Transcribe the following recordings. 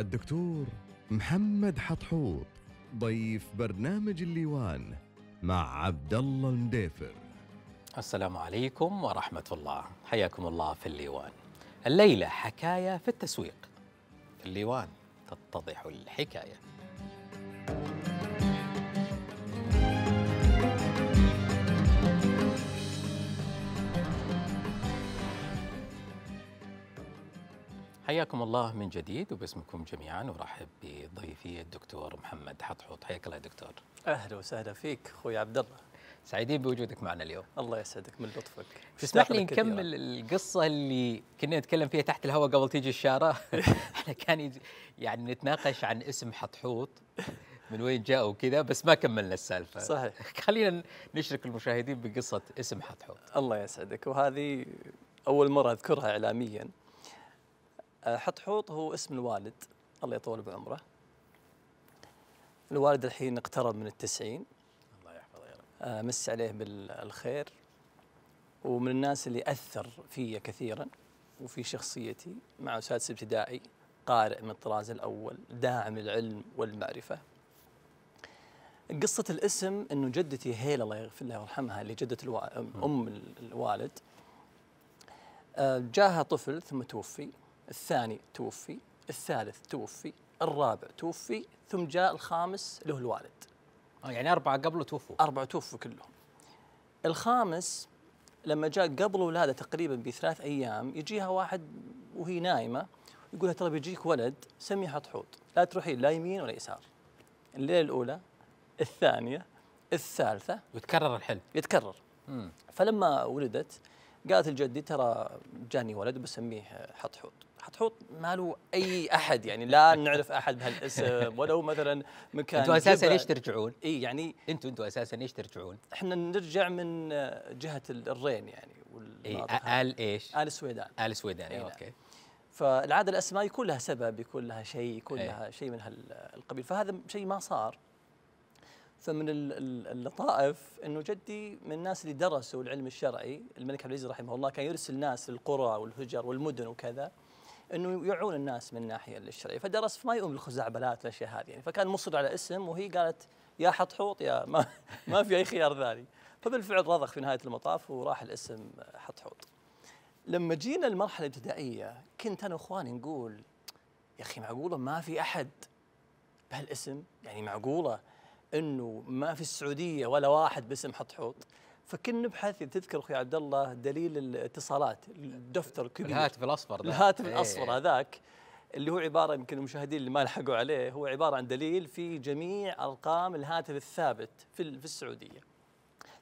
الدكتور محمد حطحوط ضيف برنامج الليوان مع عبد الله المديفر السلام عليكم ورحمة الله حياكم الله في الليوان الليلة حكاية في التسويق في الليوان تتضح الحكايه thank you حياكم الله من جديد وباسمكم جميعا ورحب بضيفي الدكتور محمد حطحوط حياك الله يا دكتور اهلا وسهلا فيك اخوي عبد الله سعيدين بوجودك معنا اليوم الله يسعدك من لطفك تسمح لي نكمل القصه اللي كنا نتكلم فيها تحت الهواء قبل تيجي الشاره احنا كان يعني نتناقش عن اسم حطحوط من وين جاء وكذا بس ما كملنا السالفه صحيح خلينا نشرك المشاهدين بقصه اسم حطحوط الله يسعدك وهذه اول مره اذكرها اعلاميا آه، حطحوط هو اسم الوالد الله يطول بعمره الوالد الحين اقترب من التسعين الله يحفظه يا رب آه، مس عليه بالخير ومن الناس اللي أثر فيه كثيرا وفي شخصيتي مع أساتذة ابتدائي قارئ من الطراز الأول داعم العلم والمعرفة قصة الاسم أنه جدتي هيل الله يغفر لها ويرحمها اللي جدة الوا... أم الوالد آه، جاها طفل ثم توفي الثاني توفي الثالث توفي الرابع توفي ثم جاء الخامس له الوالد يعني أربعة قبله توفوا أربعة توفوا كلهم الخامس لما جاء قبل ولادة تقريبا بثلاث أيام يجيها واحد وهي نايمة يقولها ترى بيجيك ولد سميه حطحوط لا تروحين لا يمين ولا يسار الليلة الأولى الثانية الثالثة ويتكرر الحلم يتكرر مم. فلما ولدت قالت الجدي ترى جاني ولد بسميه حطحوط حتحوط ما له اي احد يعني لا نعرف احد بهالاسم ولو مثلا مكان انتم اساسا ليش ترجعون؟ اي يعني انتم انتم اساسا ليش ترجعون؟ احنا نرجع من جهه الرين يعني إيه ال ايش؟ ال السويدان ال السويدان إيه اوكي فالعاده الاسماء يكون لها سبب يكون لها شيء يكون لها شيء من هالقبيل فهذا شيء ما صار فمن اللطائف انه جدي من الناس اللي درسوا العلم الشرعي الملك عبد العزيز رحمه الله كان يرسل ناس للقرى والهجر والمدن وكذا انه يعول الناس من الناحيه الشرعيه فدرس ما يؤمن بالخزعبلات والاشياء هذه يعني فكان مصر على اسم وهي قالت يا حطحوط يا ما ما في اي خيار ثاني فبالفعل رضخ في نهايه المطاف وراح الاسم حطحوط لما جينا المرحله الابتدائيه كنت انا واخواني نقول يا اخي معقوله ما في احد بهالاسم يعني معقوله انه ما في السعوديه ولا واحد باسم حطحوط فكنا نبحث اذا يعني تذكر اخوي عبد الله دليل الاتصالات الدفتر الكبير الهاتف الاصفر الهاتف إيه. الاصفر هذاك اللي هو عباره يمكن المشاهدين اللي ما لحقوا عليه هو عباره عن دليل في جميع ارقام الهاتف الثابت في في السعوديه.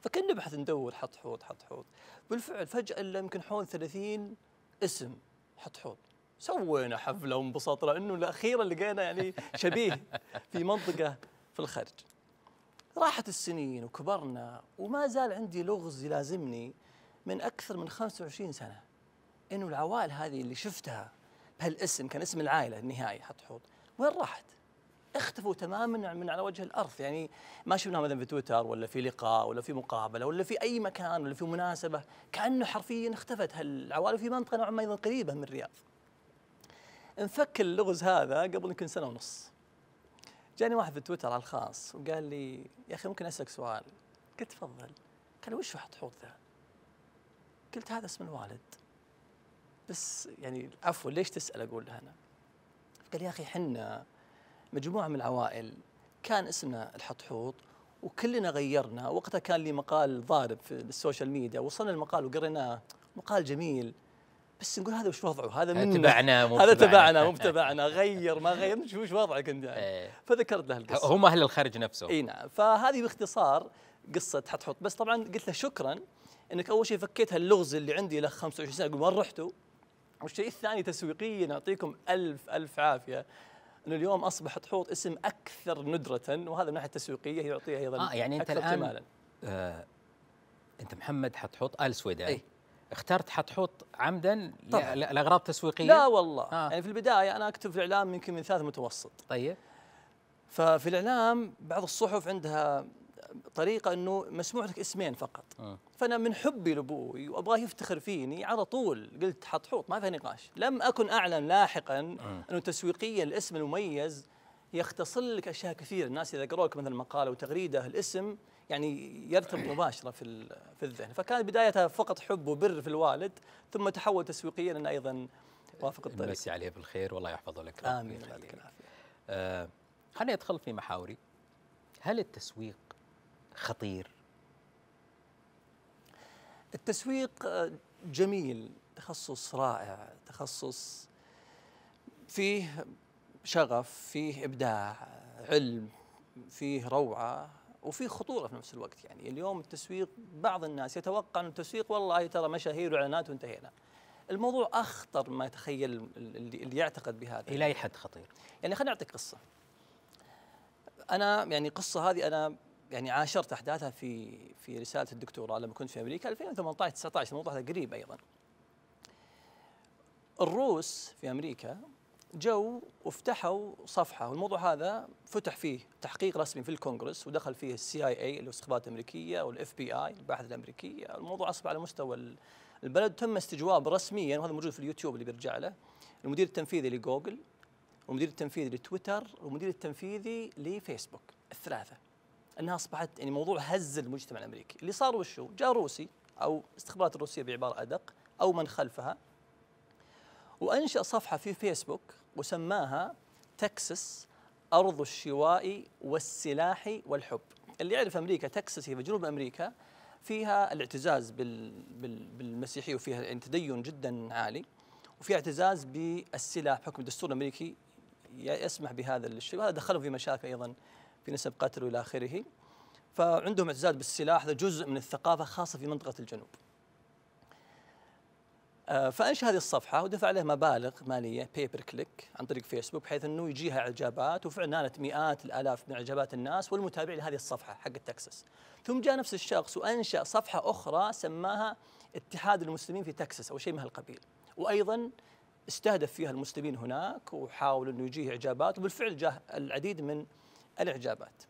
فكنا نبحث ندور حط حوض حط حوض بالفعل فجاه الا يمكن حول 30 اسم حط حوض سوينا حفله وانبسطنا انه اخيرا لقينا يعني شبيه في منطقه في الخرج راحت السنين وكبرنا وما زال عندي لغز يلازمني من أكثر من 25 سنة إنه العوائل هذه اللي شفتها بهالاسم كان اسم العائلة النهائي حط حوط وين راحت؟ اختفوا تماما من على وجه الارض يعني ما شفناهم مثلا في تويتر ولا في لقاء ولا في مقابله ولا في اي مكان ولا في مناسبه كانه حرفيا اختفت هالعوائل في منطقه نوعا ما ايضا قريبه من الرياض. انفك اللغز هذا قبل يمكن سنه ونص. جاني واحد في تويتر على الخاص وقال لي يا اخي ممكن اسالك سؤال قلت تفضل قال وش حوض ذا قلت هذا اسم الوالد بس يعني عفوا ليش تسال اقول له انا قال يا اخي حنا مجموعه من العوائل كان اسمنا الحطحوط وكلنا غيرنا وقتها كان لي مقال ضارب في السوشيال ميديا وصلنا المقال وقريناه مقال جميل بس نقول هذا وش وضعه هذا من تبعنا مو هذا تبعنا مو تبعنا غير ما غير شو وش وضعك انت يعني إيه. فذكرت له القصه هم اهل الخارج نفسهم اي نعم فهذه باختصار قصه حط حط بس طبعا قلت له شكرا انك اول شيء فكيت هاللغز اللي عندي له 25 سنه اقول وين رحتوا؟ والشيء الثاني تسويقيا يعطيكم الف الف عافيه انه اليوم اصبح حط اسم اكثر ندره وهذا من الناحيه التسويقيه يعطيه ايضا آه يعني انت الان آه انت محمد حط ال سويدان اخترت حطحوط عمدا لاغراض تسويقيه؟ لا والله آه. يعني في البدايه انا اكتب في الاعلام يمكن من ثالث متوسط طيب ففي الاعلام بعض الصحف عندها طريقه انه مسموح لك اسمين فقط آه. فانا من حبي لابوي وابغاه يفتخر فيني على طول قلت حتحوط ما في نقاش لم اكن اعلم لاحقا آه. انه تسويقيا الاسم المميز يختصر لك اشياء كثير الناس اذا قروا لك مثلا مقاله وتغريده الاسم يعني يرتبط مباشره في في الذهن فكانت بدايتها فقط حب وبر في الوالد ثم تحول تسويقيا انه ايضا وافق الطريق مسي عليه بالخير والله يحفظه لك امين يعطيك العافيه آه، خليني ادخل في محاوري هل التسويق خطير التسويق آه، جميل تخصص رائع تخصص فيه شغف فيه إبداع علم فيه روعة وفيه خطورة في نفس الوقت يعني اليوم التسويق بعض الناس يتوقع أن التسويق والله ترى مشاهير وإعلانات وانتهينا الموضوع أخطر ما يتخيل اللي يعتقد بهذا إلى أي حد خطير يعني خليني أعطيك قصة أنا يعني قصة هذه أنا يعني عاشرت أحداثها في في رسالة الدكتوراه لما كنت في أمريكا 2018 19 الموضوع هذا قريب أيضا الروس في أمريكا جو وافتحوا صفحه والموضوع هذا فتح فيه تحقيق رسمي في الكونغرس ودخل فيه السي اي اي الاستخبارات الامريكيه والاف بي اي الباحثه الامريكيه الموضوع اصبح على مستوى البلد تم استجواب رسميا وهذا موجود في اليوتيوب اللي بيرجع له المدير التنفيذي لجوجل والمدير التنفيذي لتويتر والمدير التنفيذي لفيسبوك الثلاثه انها اصبحت يعني موضوع هز المجتمع الامريكي اللي صار وشو جاء روسي او استخبارات الروسيه بعباره ادق او من خلفها وانشا صفحه في فيسبوك وسماها تكساس أرض الشواء والسلاح والحب اللي يعرف أمريكا تكساس هي في جنوب أمريكا فيها الاعتزاز بالمسيحية وفيها يعني تدين جدا عالي وفيها اعتزاز بالسلاح بحكم الدستور الأمريكي يسمح بهذا الشيء وهذا دخلهم في مشاكل أيضا في نسب قتل والى اخره فعندهم اعتزاز بالسلاح هذا جزء من الثقافه خاصه في منطقه الجنوب آه، فانشا هذه الصفحه ودفع عليها مبالغ ماليه بيبر كليك عن طريق فيسبوك بحيث انه يجيها اعجابات وفعلا نالت مئات الالاف من اعجابات الناس والمتابعين لهذه الصفحه حق تكساس. ثم جاء نفس الشخص وانشا صفحه اخرى سماها اتحاد المسلمين في تكساس او شيء من هالقبيل. وايضا استهدف فيها المسلمين هناك وحاول انه يجيه اعجابات وبالفعل جاء العديد من الاعجابات.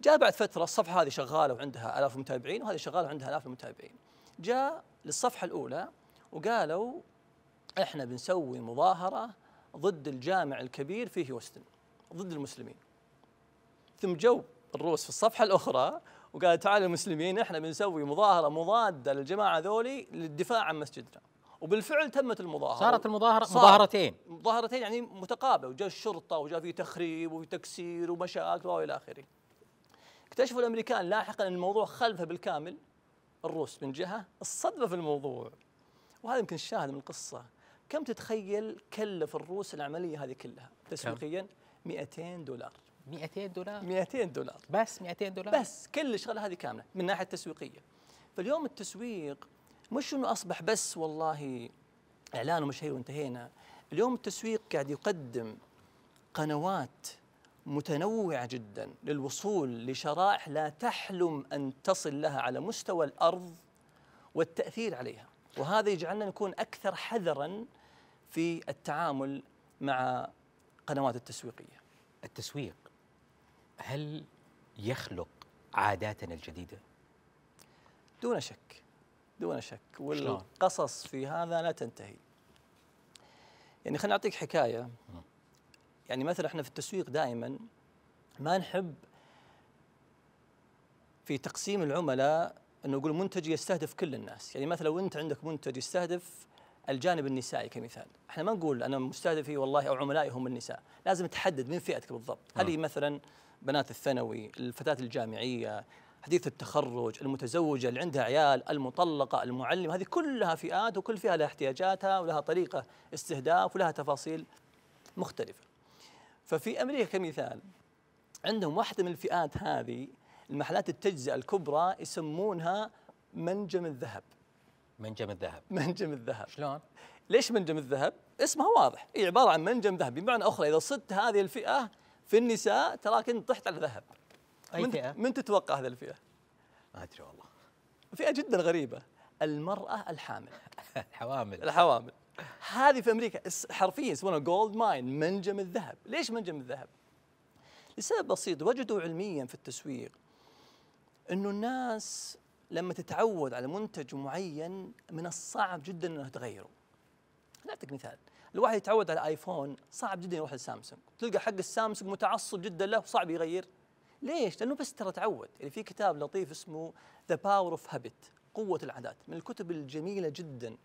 جاء بعد فتره الصفحه هذه شغاله وعندها الاف المتابعين وهذه شغاله وعندها الاف المتابعين. جاء للصفحه الاولى وقالوا احنا بنسوي مظاهره ضد الجامع الكبير في هيوستن ضد المسلمين ثم جو الروس في الصفحه الاخرى وقال تعالوا المسلمين احنا بنسوي مظاهره مضاده للجماعه ذولي للدفاع عن مسجدنا وبالفعل تمت المظاهره صارت المظاهره صار مظاهرتين مظاهرتين يعني متقابله وجاء الشرطه وجاء في تخريب وتكسير ومشاكل والى اخره اكتشفوا الامريكان لاحقا ان الموضوع خلفه بالكامل الروس من جهه الصدمه في الموضوع وهذا يمكن الشاهد من القصه كم تتخيل كلف الروس العمليه هذه كلها تسويقيا 200 دولار 200 دولار 200 دولار بس 200 دولار بس كل الشغله هذه كامله من ناحيه تسويقيه فاليوم التسويق مش انه اصبح بس والله اعلان ومش هي وانتهينا اليوم التسويق قاعد يقدم قنوات متنوعه جدا للوصول لشرائح لا تحلم ان تصل لها على مستوى الارض والتاثير عليها وهذا يجعلنا نكون اكثر حذرا في التعامل مع قنوات التسويقيه. التسويق هل يخلق عاداتنا الجديده؟ دون شك دون شك والقصص في هذا لا تنتهي. يعني خليني اعطيك حكايه يعني مثلا احنا في التسويق دائما ما نحب في تقسيم العملاء انه يقول منتج يستهدف كل الناس يعني مثلا لو انت عندك منتج يستهدف الجانب النسائي كمثال احنا ما نقول انا مستهدفي والله او عملائي هم النساء لازم تحدد من فئتك بالضبط هل نعم. هي مثلا بنات الثانوي الفتاه الجامعيه حديث التخرج المتزوجه اللي عندها عيال المطلقه المعلم هذه كلها فئات وكل فئه لها احتياجاتها ولها طريقه استهداف ولها تفاصيل مختلفه ففي امريكا كمثال عندهم واحده من الفئات هذه المحلات التجزئه الكبرى يسمونها منجم الذهب منجم الذهب منجم الذهب شلون؟ ليش منجم الذهب؟ اسمها واضح هي عباره عن منجم ذهب بمعنى اخرى اذا صدت هذه الفئه في النساء تراك انت طحت على ذهب اي من فئه؟ من تتوقع هذه الفئه؟ ما ادري والله فئه جدا غريبه المراه الحامل الحوامل الحوامل هذه في امريكا حرفيا يسمونها جولد ماين منجم الذهب، ليش منجم الذهب؟ لسبب بسيط وجدوا علميا في التسويق انه الناس لما تتعود على منتج معين من الصعب جدا انها تغيره. نعطيك مثال، الواحد يتعود على ايفون صعب جدا يروح لسامسونج، تلقى حق السامسونج متعصب جدا له وصعب يغير. ليش؟ لانه بس ترى تعود، يعني في كتاب لطيف اسمه ذا باور اوف هابت، قوة العادات، من الكتب الجميلة جدا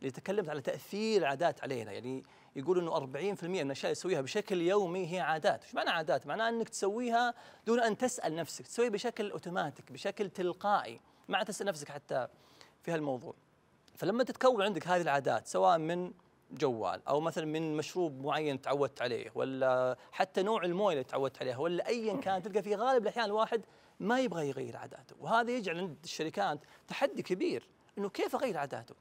اللي تكلمت على تاثير العادات علينا يعني يقول انه 40% من الاشياء اللي تسويها بشكل يومي هي عادات، ايش معنى عادات؟ معناها انك تسويها دون ان تسال نفسك، تسويها بشكل اوتوماتيك، بشكل تلقائي، ما عاد تسال نفسك حتى في هالموضوع. فلما تتكون عندك هذه العادات سواء من جوال او مثلا من مشروب معين تعودت عليه ولا حتى نوع المويه اللي تعودت عليها ولا ايا كان تلقى في غالب الاحيان الواحد ما يبغى يغير عاداته وهذا يجعل عند الشركات تحدي كبير انه كيف اغير عاداته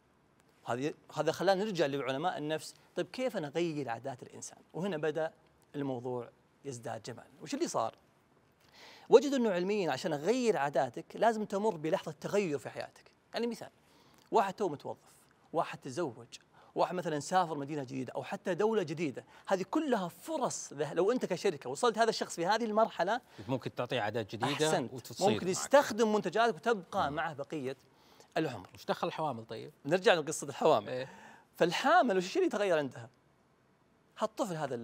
هذه هذا خلانا نرجع لعلماء النفس طيب كيف نغير عادات الانسان وهنا بدا الموضوع يزداد جمالا وش اللي صار وجدوا انه علميا عشان اغير عاداتك لازم تمر بلحظه تغير في حياتك يعني مثال واحد تو متوظف واحد تزوج واحد مثلا سافر مدينه جديده او حتى دوله جديده هذه كلها فرص لو انت كشركه وصلت هذا الشخص في هذه المرحله ممكن تعطيه عادات جديده أحسنت. ممكن يستخدم منتجاتك وتبقى معه بقيه العمر وش دخل الحوامل طيب؟ نرجع لقصة الحوامل إيه؟ فالحامل وش اللي تغير عندها؟ هالطفل هذا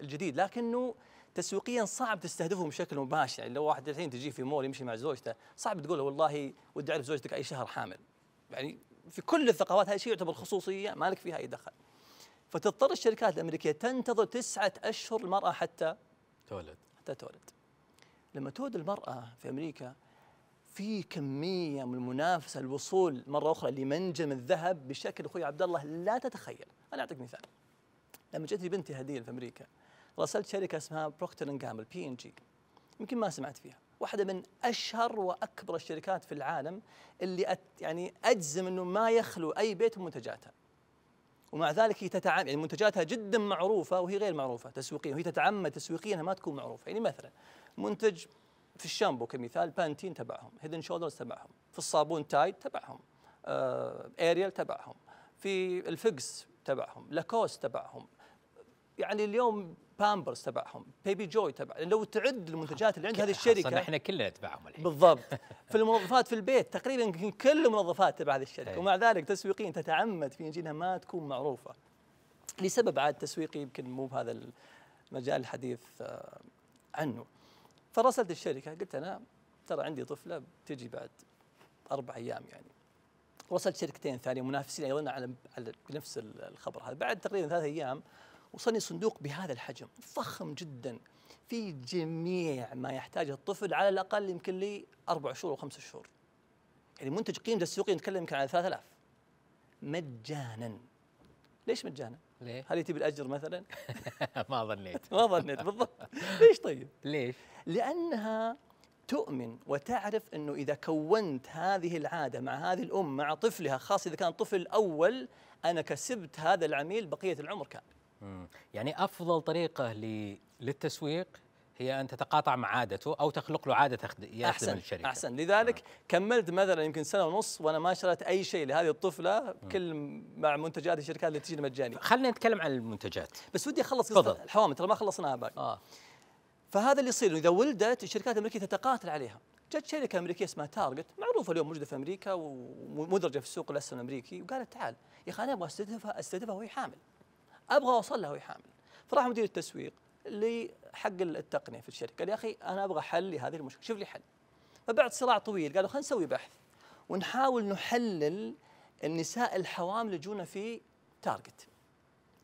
الجديد لكنه تسويقيا صعب تستهدفه بشكل مباشر يعني لو واحد الحين تجيه في مول يمشي مع زوجته صعب تقول له والله ودي اعرف زوجتك اي شهر حامل يعني في كل الثقافات هذا شيء يعتبر خصوصيه ما لك فيها اي دخل فتضطر الشركات الامريكيه تنتظر تسعه اشهر المراه حتى تولد حتى تولد لما تولد المراه في امريكا في كميه من المنافسه الوصول مره اخرى لمنجم الذهب بشكل اخوي عبد الله لا تتخيل انا اعطيك مثال لما جتني بنتي هديه في امريكا راسلت شركه اسمها بروكتر اند جامبل بي ان جي يمكن ما سمعت فيها واحده من اشهر واكبر الشركات في العالم اللي أت يعني اجزم انه ما يخلو اي بيت من منتجاتها ومع ذلك هي تتعامل يعني منتجاتها جدا معروفه وهي غير معروفه تسويقيا وهي تتعمد تسويقيا انها ما تكون معروفه يعني مثلا منتج في الشامبو كمثال بانتين تبعهم هيدن شولدرز تبعهم في الصابون تايد تبعهم آه اريال تبعهم في الفقس تبعهم لاكوس تبعهم يعني اليوم بامبرز تبعهم بيبي جوي تبع يعني لو تعد المنتجات اللي عند هذه الشركه احنا كلنا نتبعهم الحين بالضبط في المنظفات في البيت تقريبا كل المنظفات تبع هذه الشركه إيه. ومع ذلك تسويقيا تتعمد في انجيلها ما تكون معروفه لسبب عاد تسويقي يمكن مو بهذا المجال الحديث آه، عنه فراسلت الشركه قلت انا ترى عندي طفله بتجي بعد اربع ايام يعني وصلت شركتين ثانيه منافسين ايضا على على بنفس الخبر هذا بعد تقريبا ثلاث ايام وصلني صندوق بهذا الحجم فخم جدا في جميع ما يحتاجه الطفل على الاقل يمكن لي اربع شهور او خمس شهور يعني منتج قيمته السوقيه نتكلم يمكن على 3000 مجانا ليش مجانا؟ ليه؟ هل تبي الاجر مثلا؟ ما ظنيت ما ظنيت بالضبط ليش طيب؟ ليش؟ لأنها تؤمن وتعرف أنه إذا كونت هذه العادة مع هذه الأم مع طفلها خاصة إذا كان طفل أول أنا كسبت هذا العميل بقية العمر كامل يعني أفضل طريقة للتسويق هي ان تتقاطع مع عادته او تخلق له عاده يخدم احسن الشركه احسن لذلك آه. كملت مثلا يمكن سنه ونص وانا ما شرت اي شيء لهذه الطفله كل مع منتجات الشركات اللي تجي مجاني خلينا نتكلم عن المنتجات بس ودي اخلص الحوامل ترى ما خلصناها باقي آه. فهذا اللي يصير اذا ولدت الشركات الامريكيه تتقاتل عليها جت شركه امريكيه اسمها تارجت معروفه اليوم موجوده في امريكا ومدرجه في السوق الاسهم الامريكي وقالت تعال يا اخي انا ابغى استهدفها استهدفها وهي حامل ابغى اوصل لها وهي حامل فراح مدير التسويق اللي حق التقنيه في الشركه قال يا اخي انا ابغى حل لهذه المشكله شوف لي حل فبعد صراع طويل قالوا خلينا نسوي بحث ونحاول نحلل النساء الحوامل اللي يجونا في تارجت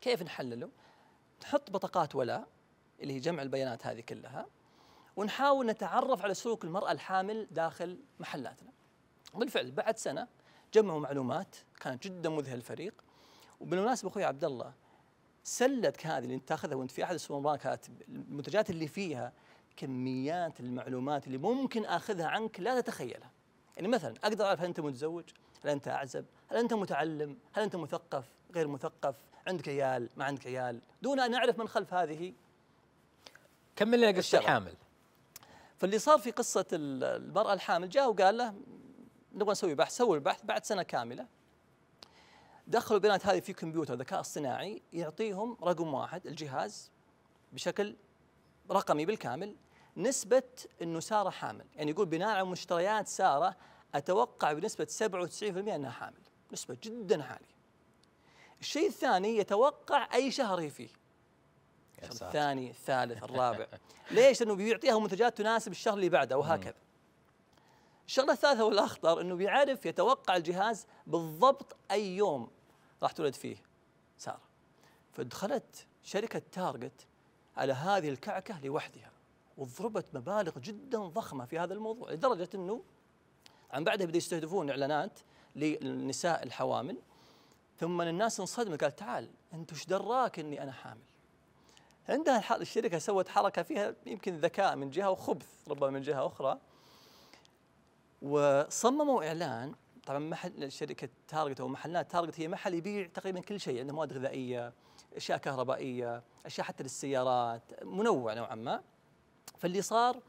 كيف نحلله؟ نحط بطاقات ولاء اللي هي جمع البيانات هذه كلها ونحاول نتعرف على سلوك المرأة الحامل داخل محلاتنا بالفعل بعد سنة جمعوا معلومات كانت جدا مذهلة الفريق وبالمناسبة أخوي عبد الله سلتك هذه اللي انت تاخذها وانت في احد السوبر ماركت المنتجات اللي فيها كميات المعلومات اللي ممكن اخذها عنك لا تتخيلها. يعني مثلا اقدر اعرف هل انت متزوج؟ هل انت اعزب؟ هل انت متعلم؟ هل انت مثقف؟ غير مثقف؟ عندك عيال؟ ما عندك عيال؟ دون ان اعرف من خلف هذه كمل لنا قصه الحامل فاللي صار في قصه المراه الحامل جاء وقال له نبغى نسوي بحث سووا البحث بعد سنه كامله دخلوا البيانات هذه في كمبيوتر ذكاء اصطناعي يعطيهم رقم واحد الجهاز بشكل رقمي بالكامل نسبة أنه سارة حامل يعني يقول بناء على مشتريات سارة أتوقع بنسبة 97% أنها حامل نسبة جدا عالية الشيء الثاني يتوقع أي شهر هي فيه الشهر الثاني الثالث الرابع ليش لانه بيعطيها منتجات تناسب الشهر اللي بعده وهكذا الشغله الثالثه والاخطر انه بيعرف يتوقع الجهاز بالضبط اي يوم راح تولد فيه ساره فدخلت شركه تارجت على هذه الكعكه لوحدها وضربت مبالغ جدا ضخمه في هذا الموضوع لدرجه انه عن بعدها بدأوا يستهدفون اعلانات للنساء الحوامل ثم الناس انصدمت قالت تعال انت ايش دراك اني انا حامل عندها الشركه سوت حركه فيها يمكن ذكاء من جهه وخبث ربما من جهه اخرى وصمموا اعلان طبعا محل شركه تارجت او محلات تارجت هي محل يبيع تقريبا كل شيء عنده مواد غذائيه اشياء كهربائيه اشياء حتى للسيارات منوع نوعا ما فاللي صار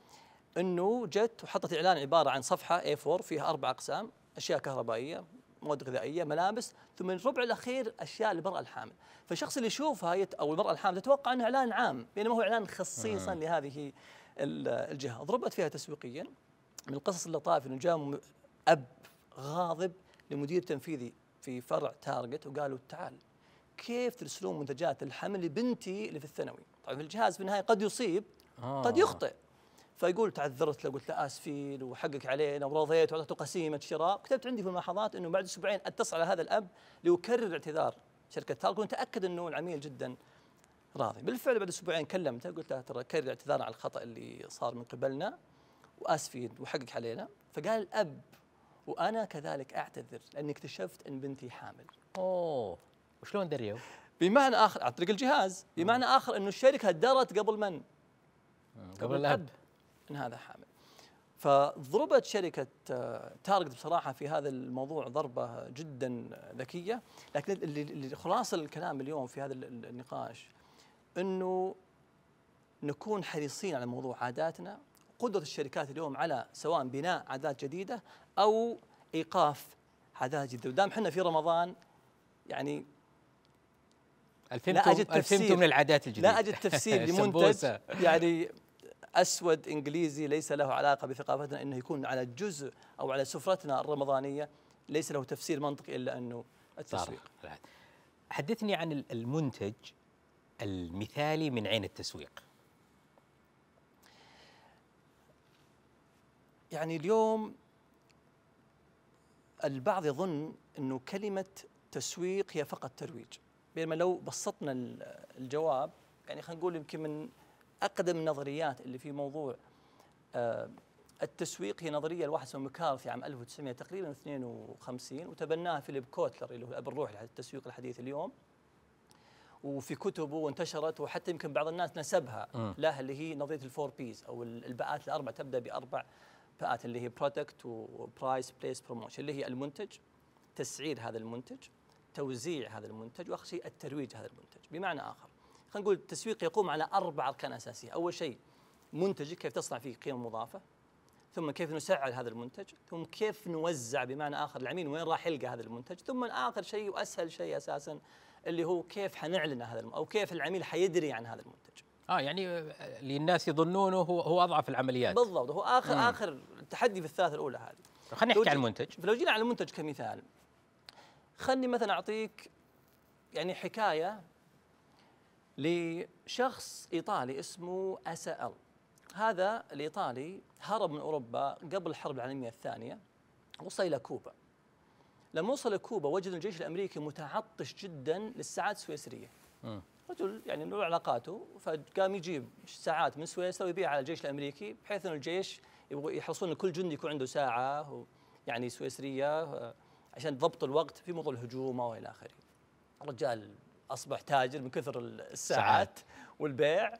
انه جت وحطت اعلان عباره عن صفحه اي 4 فيها اربع اقسام اشياء كهربائيه مواد غذائيه ملابس ثم الربع الاخير اشياء للمراه الحامل فالشخص اللي يشوفها يت او المراه الحامل تتوقع انه اعلان عام بينما هو اعلان خصيصا لهذه الجهه ضربت فيها تسويقيا من القصص اللطائف انه جاء اب غاضب لمدير تنفيذي في فرع تارجت وقالوا تعال كيف ترسلون منتجات الحمل لبنتي اللي في الثانوي طبعا الجهاز في النهايه قد يصيب آه. قد يخطئ فيقول تعذرت له قلت له اسفين وحقك علينا ورضيت واعطيته قسيمه شراء كتبت عندي في الملاحظات انه بعد اسبوعين اتصل على هذا الاب ليكرر اعتذار شركه تالكو وتاكد انه العميل جدا راضي بالفعل بعد اسبوعين كلمته قلت له ترى كرر اعتذار على الخطا اللي صار من قبلنا واسفين وحقك علينا فقال الاب وانا كذلك اعتذر لاني اكتشفت ان بنتي حامل اوه وشلون دريوا بمعنى اخر عن طريق الجهاز بمعنى اخر انه الشركه درت قبل من آه، قبل الاب ان هذا حامل فضربت شركة تارجت آه، بصراحة في هذا الموضوع ضربة جدا ذكية لكن اللي خلاصة الكلام اليوم في هذا النقاش أنه نكون حريصين على موضوع عاداتنا قدرة الشركات اليوم على سواء بناء عادات جديدة أو إيقاف عادات جديدة ودام احنا في رمضان يعني ألفمتم, لا أجد تفسير من العادات الجديدة لا أجد تفسير لمنتج يعني أسود إنجليزي ليس له علاقة بثقافتنا أنه يكون على جزء أو على سفرتنا الرمضانية ليس له تفسير منطقي إلا أنه التسويق حدثني عن المنتج المثالي من عين التسويق يعني اليوم البعض يظن أنه كلمة تسويق هي فقط ترويج بينما لو بسطنا الجواب يعني خلينا نقول يمكن من اقدم نظريات اللي في موضوع آه، التسويق هي نظريه لواحد اسمه مكارثي عام 1900 تقريبا 52 وتبناها فيليب كوتلر اللي هو اب الروح للتسويق الحديث اليوم وفي كتبه وانتشرت وحتى يمكن بعض الناس نسبها لها اللي هي نظريه الفور بيز او الباءات الاربع تبدا باربع فئات اللي هي برودكت وبرايس بليس بروموشن اللي هي المنتج تسعير هذا المنتج توزيع هذا المنتج واخر شيء الترويج هذا المنتج بمعنى اخر خلينا نقول التسويق يقوم على اربع اركان اساسيه، اول شيء منتجك كيف تصنع فيه قيمه مضافه، ثم كيف نسعر هذا المنتج، ثم كيف نوزع بمعنى اخر العميل وين راح يلقى هذا المنتج، ثم اخر شيء واسهل شيء اساسا اللي هو كيف حنعلن هذا او كيف العميل حيدري عن هذا المنتج. اه يعني اللي الناس يظنونه هو هو اضعف العمليات. بالضبط هو اخر مم. اخر التحدي في الثلاثه الاولى هذه. خلينا نحكي عن المنتج. لو جينا على المنتج كمثال خلني مثلا اعطيك يعني حكايه لشخص إيطالي اسمه أسأل هذا الإيطالي هرب من أوروبا قبل الحرب العالمية الثانية وصل إلى كوبا لما وصل كوبا وجد الجيش الأمريكي متعطش جدا للساعات السويسرية رجل يعني له علاقاته فقام يجيب ساعات من سويسرا ويبيعها على الجيش الأمريكي بحيث أن الجيش يبغوا يحرصون كل جندي يكون عنده ساعة يعني سويسرية آه، عشان ضبط الوقت في موضوع الهجوم وإلى آخره رجال اصبح تاجر من كثر الساعات ساعات. والبيع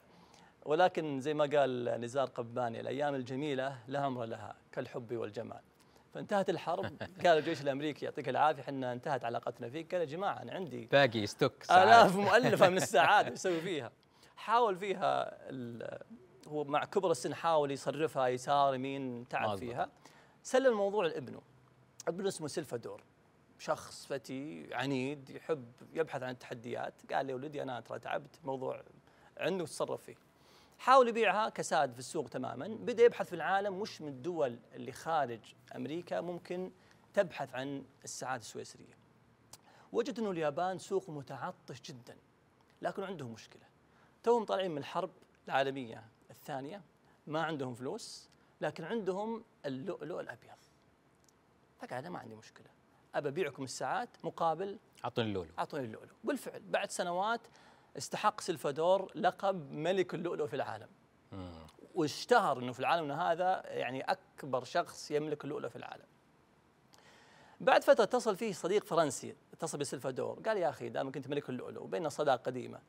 ولكن زي ما قال نزار قباني الايام الجميله لا امر لها كالحب والجمال فانتهت الحرب قال الجيش الامريكي يعطيك العافيه احنا انتهت علاقتنا فيك قال يا جماعه انا عندي باقي ستوك ساعات. الاف مؤلفه من الساعات يسوي فيها حاول فيها هو مع كبر السن حاول يصرفها يسار يمين تعب فيها سلم الموضوع لابنه ابنه اسمه سلفادور شخص فتي عنيد يحب يبحث عن التحديات قال لي ولدي انا ترى تعبت موضوع عنده تصرف فيه حاول يبيعها كساد في السوق تماما بدا يبحث في العالم وش من الدول اللي خارج امريكا ممكن تبحث عن الساعات السويسريه وجد انه اليابان سوق متعطش جدا لكن عندهم مشكله توهم طالعين من الحرب العالميه الثانيه ما عندهم فلوس لكن عندهم اللؤلؤ الابيض فقال انا ما عندي مشكله ابى ابيعكم الساعات مقابل اعطوني اللؤلؤ اعطوني اللؤلؤ بالفعل بعد سنوات استحق سلفادور لقب ملك اللؤلؤ في العالم مم. واشتهر انه في العالم هذا يعني اكبر شخص يملك اللؤلؤ في العالم بعد فتره اتصل فيه صديق فرنسي اتصل بسلفادور قال يا اخي دامك كنت ملك اللؤلؤ وبيننا صداقه قديمه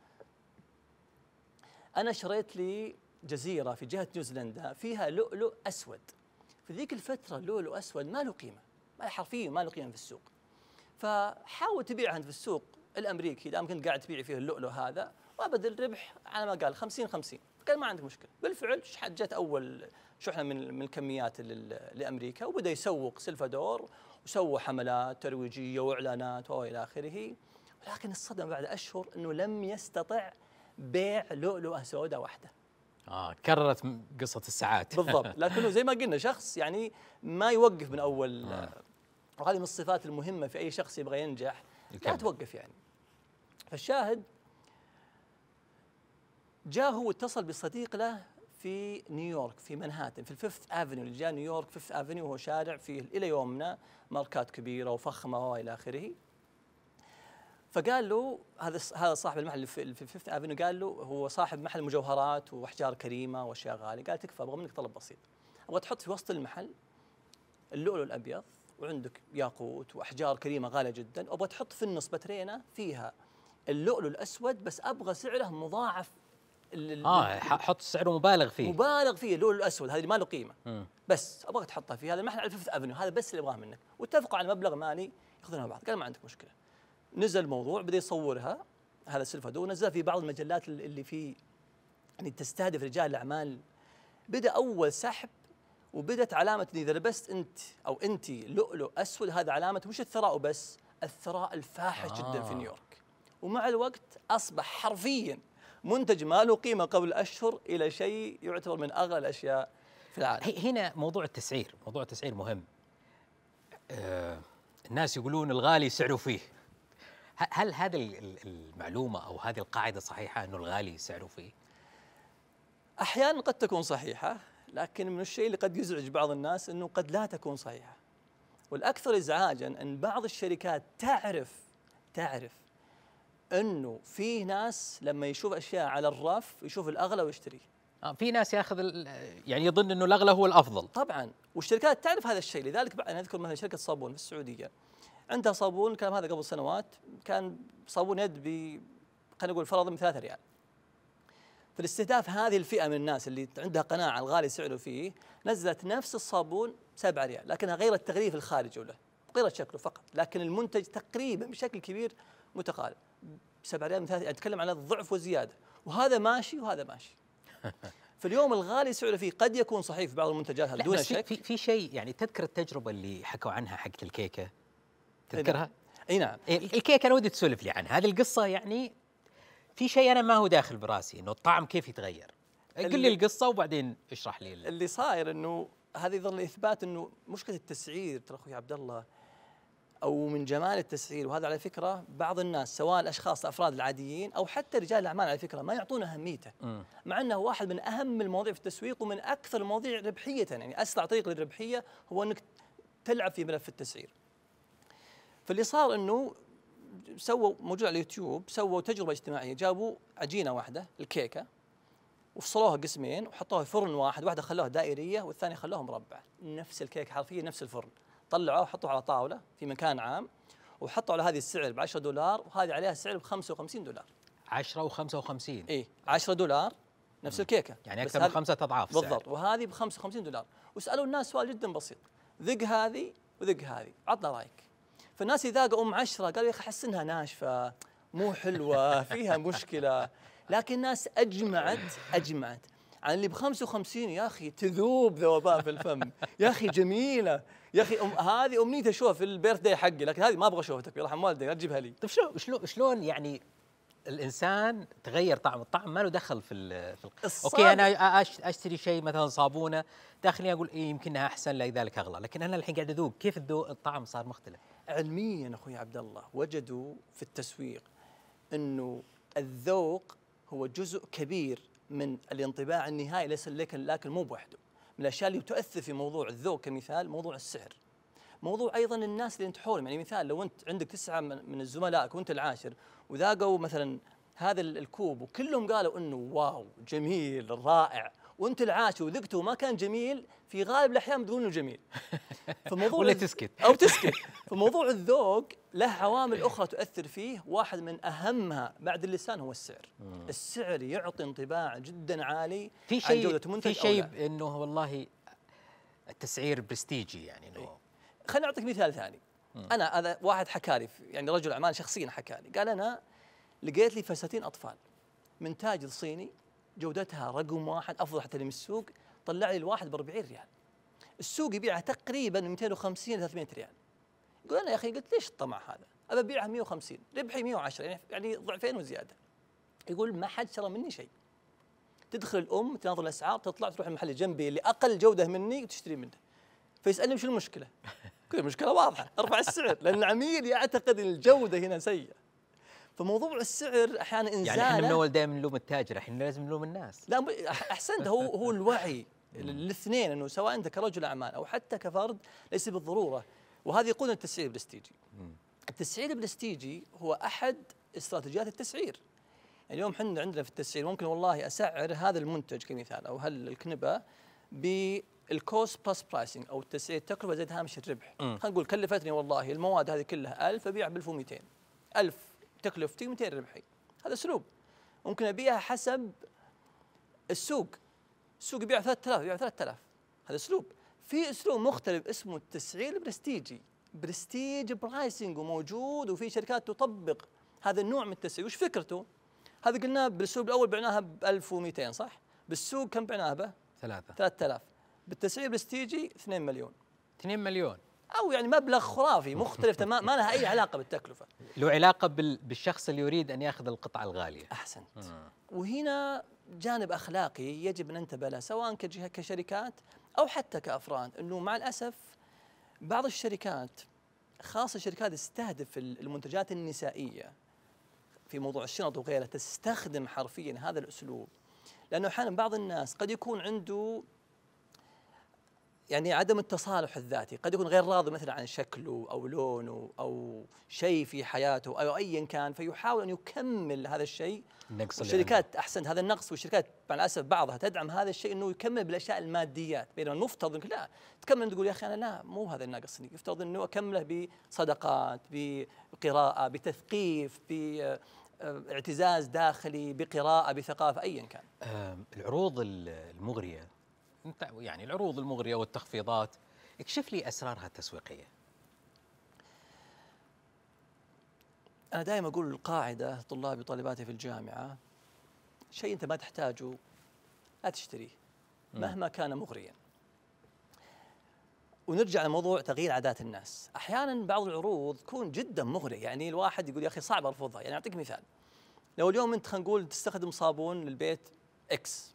انا شريت لي جزيره في جهه نيوزيلندا فيها لؤلؤ اسود في ذيك الفتره اللؤلؤ اسود ما له قيمه حرفيا ما له قيمه في السوق فحاول تبيعها انت في السوق الامريكي اذا كنت قاعد تبيع فيه اللؤلؤ هذا وابد الربح على ما قال 50 50 قال ما عندك مشكله بالفعل جت اول شحنه من من الكميات لامريكا وبدا يسوق سلفادور وسوى حملات ترويجيه واعلانات والى اخره ولكن الصدمه بعد اشهر انه لم يستطع بيع لؤلؤه سوداء واحده اه كررت قصه الساعات بالضبط لكنه زي ما قلنا شخص يعني ما يوقف من اول آه. وهذه من الصفات المهمة في أي شخص يبغى ينجح لا توقف يعني فالشاهد جاء هو اتصل بصديق له في نيويورك في منهاتن في الفيفث افنيو اللي جاء نيويورك فيفث افنيو وهو شارع فيه الى يومنا ماركات كبيره وفخمه والى اخره فقال له هذا هذا صاحب المحل في فيفث افنيو قال له هو صاحب محل مجوهرات واحجار كريمه واشياء غاليه قال تكفى ابغى منك طلب بسيط ابغى تحط في وسط المحل اللؤلؤ الابيض وعندك ياقوت واحجار كريمه غاليه جدا وابغى تحط في النص بترينا فيها اللؤلؤ الاسود بس ابغى سعره مضاعف اه حط سعره مبالغ فيه مبالغ فيه اللؤلؤ الاسود هذه ما له قيمه م. بس ابغاك تحطها فيه هذا ما احنا على الفيفث افنيو هذا بس اللي ابغاه منك واتفقوا على مبلغ مالي ياخذونها بعض قال ما عندك مشكله نزل الموضوع بدا يصورها هذا سلفادور نزل في بعض المجلات اللي في يعني تستهدف رجال الاعمال بدا اول سحب وبدت علامة إذا لبست أنت أو أنت لؤلؤ أسود هذا علامة مش الثراء وبس الثراء الفاحش آه. جدا في آه. نيويورك ومع الوقت أصبح حرفيا منتج ما له قيمة قبل أشهر إلى شيء يعتبر من أغلى الأشياء في العالم هنا موضوع التسعير موضوع التسعير مهم آه الناس يقولون الغالي سعره فيه هل هذه المعلومة أو هذه القاعدة صحيحة أنه الغالي سعره فيه؟ أحيانا قد تكون صحيحة لكن من الشيء اللي قد يزعج بعض الناس انه قد لا تكون صحيحه والاكثر ازعاجا ان بعض الشركات تعرف تعرف انه في ناس لما يشوف اشياء على الرف يشوف الاغلى ويشتريه آه في ناس ياخذ يعني يظن انه الاغلى هو الافضل طبعا والشركات تعرف هذا الشيء لذلك انا اذكر مثلا شركه صابون في السعوديه عندها صابون الكلام هذا قبل سنوات كان صابون يد ب خلينا نقول فرضا ب 3 ريال فالاستهداف هذه الفئه من الناس اللي عندها قناعه الغالي سعره فيه نزلت نفس الصابون 7 ريال لكنها غير التغليف الخارجي له غيرت شكله فقط لكن المنتج تقريبا بشكل كبير متقارب 7 ريال يعني اتكلم على الضعف والزياده وهذا ماشي وهذا ماشي فاليوم الغالي سعره فيه قد يكون صحيح في بعض المنتجات هذه دون شك في في شيء يعني تذكر التجربه اللي حكوا عنها حقت الكيكه نعم. تذكرها؟ اي نعم الكيكه انا ودي تسولف لي عنها هذه القصه يعني في شيء انا ما هو داخل براسي انه الطعم كيف يتغير قل لي القصه وبعدين اشرح لي اللي, اللي صاير انه هذا يظل اثبات انه مشكله التسعير ترى اخوي عبد الله او من جمال التسعير وهذا على فكره بعض الناس سواء الاشخاص الافراد العاديين او حتى رجال الاعمال على فكره ما يعطون اهميته م. مع انه واحد من اهم المواضيع في التسويق ومن اكثر المواضيع ربحيه يعني اسرع طريق للربحيه هو انك تلعب في ملف التسعير فاللي صار انه سووا موجود على اليوتيوب سووا تجربه اجتماعيه جابوا عجينه واحده الكيكه وفصلوها قسمين وحطوها في فرن واحد واحده خلوها دائريه والثانيه خلوها مربعه نفس الكيكه حرفيا نفس الفرن طلعوها وحطوها على طاوله في مكان عام وحطوا على هذه السعر ب 10 دولار وهذه عليها سعر ب 55 دولار 10 و55 اي 10 دولار نفس الكيكه يعني اكثر من خمسه اضعاف بالضبط وهذه ب 55 دولار وسالوا الناس سؤال جدا بسيط ذق هذه وذق هذه عطنا رايك فالناس اذا ام عشرة قالوا يا اخي احس انها ناشفه مو حلوه فيها مشكله لكن الناس اجمعت اجمعت عن اللي ب 55 يا اخي تذوب ذوبان في الفم يا اخي جميله يا اخي أم هذه امنيتي اشوفها في البيرث داي حقي لكن هذه ما ابغى اشوفتك يرحم والدك لا تجيبها لي طيب شلون شلون شلون يعني الانسان تغير طعم الطعم ما له دخل في في اوكي انا اشتري شيء مثلا صابونه داخلي اقول إيه يمكنها احسن لذلك اغلى لكن انا الحين قاعد اذوق كيف الطعم صار مختلف علميا اخوي عبد الله وجدوا في التسويق انه الذوق هو جزء كبير من الانطباع النهائي ليس لكن لكن مو بوحده من الاشياء اللي تؤثر في موضوع الذوق كمثال موضوع السعر موضوع ايضا الناس اللي انت حولهم يعني مثال لو انت عندك تسعه من الزملائك وانت العاشر وذاقوا مثلا هذا الكوب وكلهم قالوا انه واو جميل رائع وانت العاش وذقته وما كان جميل في غالب الاحيان بتقول انه جميل فموضوع ولا تسكت او تسكت فموضوع الذوق له عوامل اخرى تؤثر فيه واحد من اهمها بعد اللسان هو السعر السعر يعطي انطباع جدا عالي في شيء عن جوده منتج في شيء انه والله التسعير برستيجي يعني انه إيه. خليني اعطيك مثال ثاني انا هذا واحد حكى لي يعني رجل اعمال شخصيا حكى لي قال انا لقيت لي فساتين اطفال من تاجر صيني جودتها رقم واحد افضل حتى من السوق طلع لي الواحد ب 40 ريال السوق يبيعها تقريبا 250 300 ريال يقول انا يا اخي قلت ليش الطمع هذا؟ ابى ابيعها 150 ربحي 110 يعني يعني ضعفين وزياده يقول ما حد شرى مني شيء تدخل الام تناظر الاسعار تطلع تروح المحل اللي جنبي اللي اقل جوده مني وتشتري منه فيسالني وش المشكله؟ كل المشكله واضحه ارفع السعر لان العميل يعتقد ان الجوده هنا سيئه فموضوع السعر احيانا انزال يعني احنا من اول دائما نلوم التاجر الحين لازم نلوم الناس لا احسنت هو هو الوعي الاثنين انه سواء انت كرجل اعمال او حتى كفرد ليس بالضروره وهذا يقودنا التسعير البلاستيجي التسعير البلاستيجي هو احد استراتيجيات التسعير يعني اليوم احنا عندنا في التسعير ممكن والله اسعر هذا المنتج كمثال او هل الكنبه بالكوست بلس برايسنج او التسعير التكلفه زائد هامش الربح خلينا نقول كلفتني والله المواد هذه كلها 1000 ابيع ب 1200 1000 تكلفتي 200 ربحي هذا اسلوب ممكن ابيعها حسب السوق السوق يبيع 3000 يبيع 3000 هذا اسلوب في اسلوب مختلف اسمه التسعير البرستيجي برستيج برايسنج وموجود وفي شركات تطبق هذا النوع من التسعير وش فكرته؟ هذا قلنا بالاسلوب الاول بعناها ب 1200 صح؟ بالسوق كم بعناها به؟ ثلاثة 3000 بالتسعير البرستيجي 2 مليون 2 مليون او يعني مبلغ خرافي مختلف تمام ما لها اي علاقه بالتكلفه له علاقه بالشخص اللي يريد ان ياخذ القطعه الغاليه احسنت وهنا جانب اخلاقي يجب ان ننتبه له سواء كجهه كشركات او حتى كافراد انه مع الاسف بعض الشركات خاصه الشركات تستهدف المنتجات النسائيه في موضوع الشنط وغيره تستخدم حرفيا هذا الاسلوب لانه احيانا بعض الناس قد يكون عنده يعني عدم التصالح الذاتي قد يكون غير راضي مثلا عن شكله أو لونه أو شيء في حياته أو أيا كان فيحاول أن يكمل هذا الشيء النقص الشركات أحسنت هذا النقص والشركات مع الأسف بعضها تدعم هذا الشيء أنه يكمل بالأشياء الماديات بينما المفترض أنك لا تكمل تقول يا أخي أنا لا مو هذا الناقص يفترض أنه أكمله بصدقات بقراءة بتثقيف ب آه، اعتزاز داخلي بقراءة بثقافة أيا كان آه، العروض المغرية يعني العروض المغريه والتخفيضات اكشف لي اسرارها التسويقيه انا دائما اقول القاعده طلابي وطالباتي في الجامعه شيء انت ما تحتاجه لا تشتريه مهما كان مغريا ونرجع لموضوع تغيير عادات الناس احيانا بعض العروض تكون جدا مغريه يعني الواحد يقول يا اخي صعب ارفضها يعني اعطيك مثال لو اليوم انت خلينا نقول تستخدم صابون للبيت اكس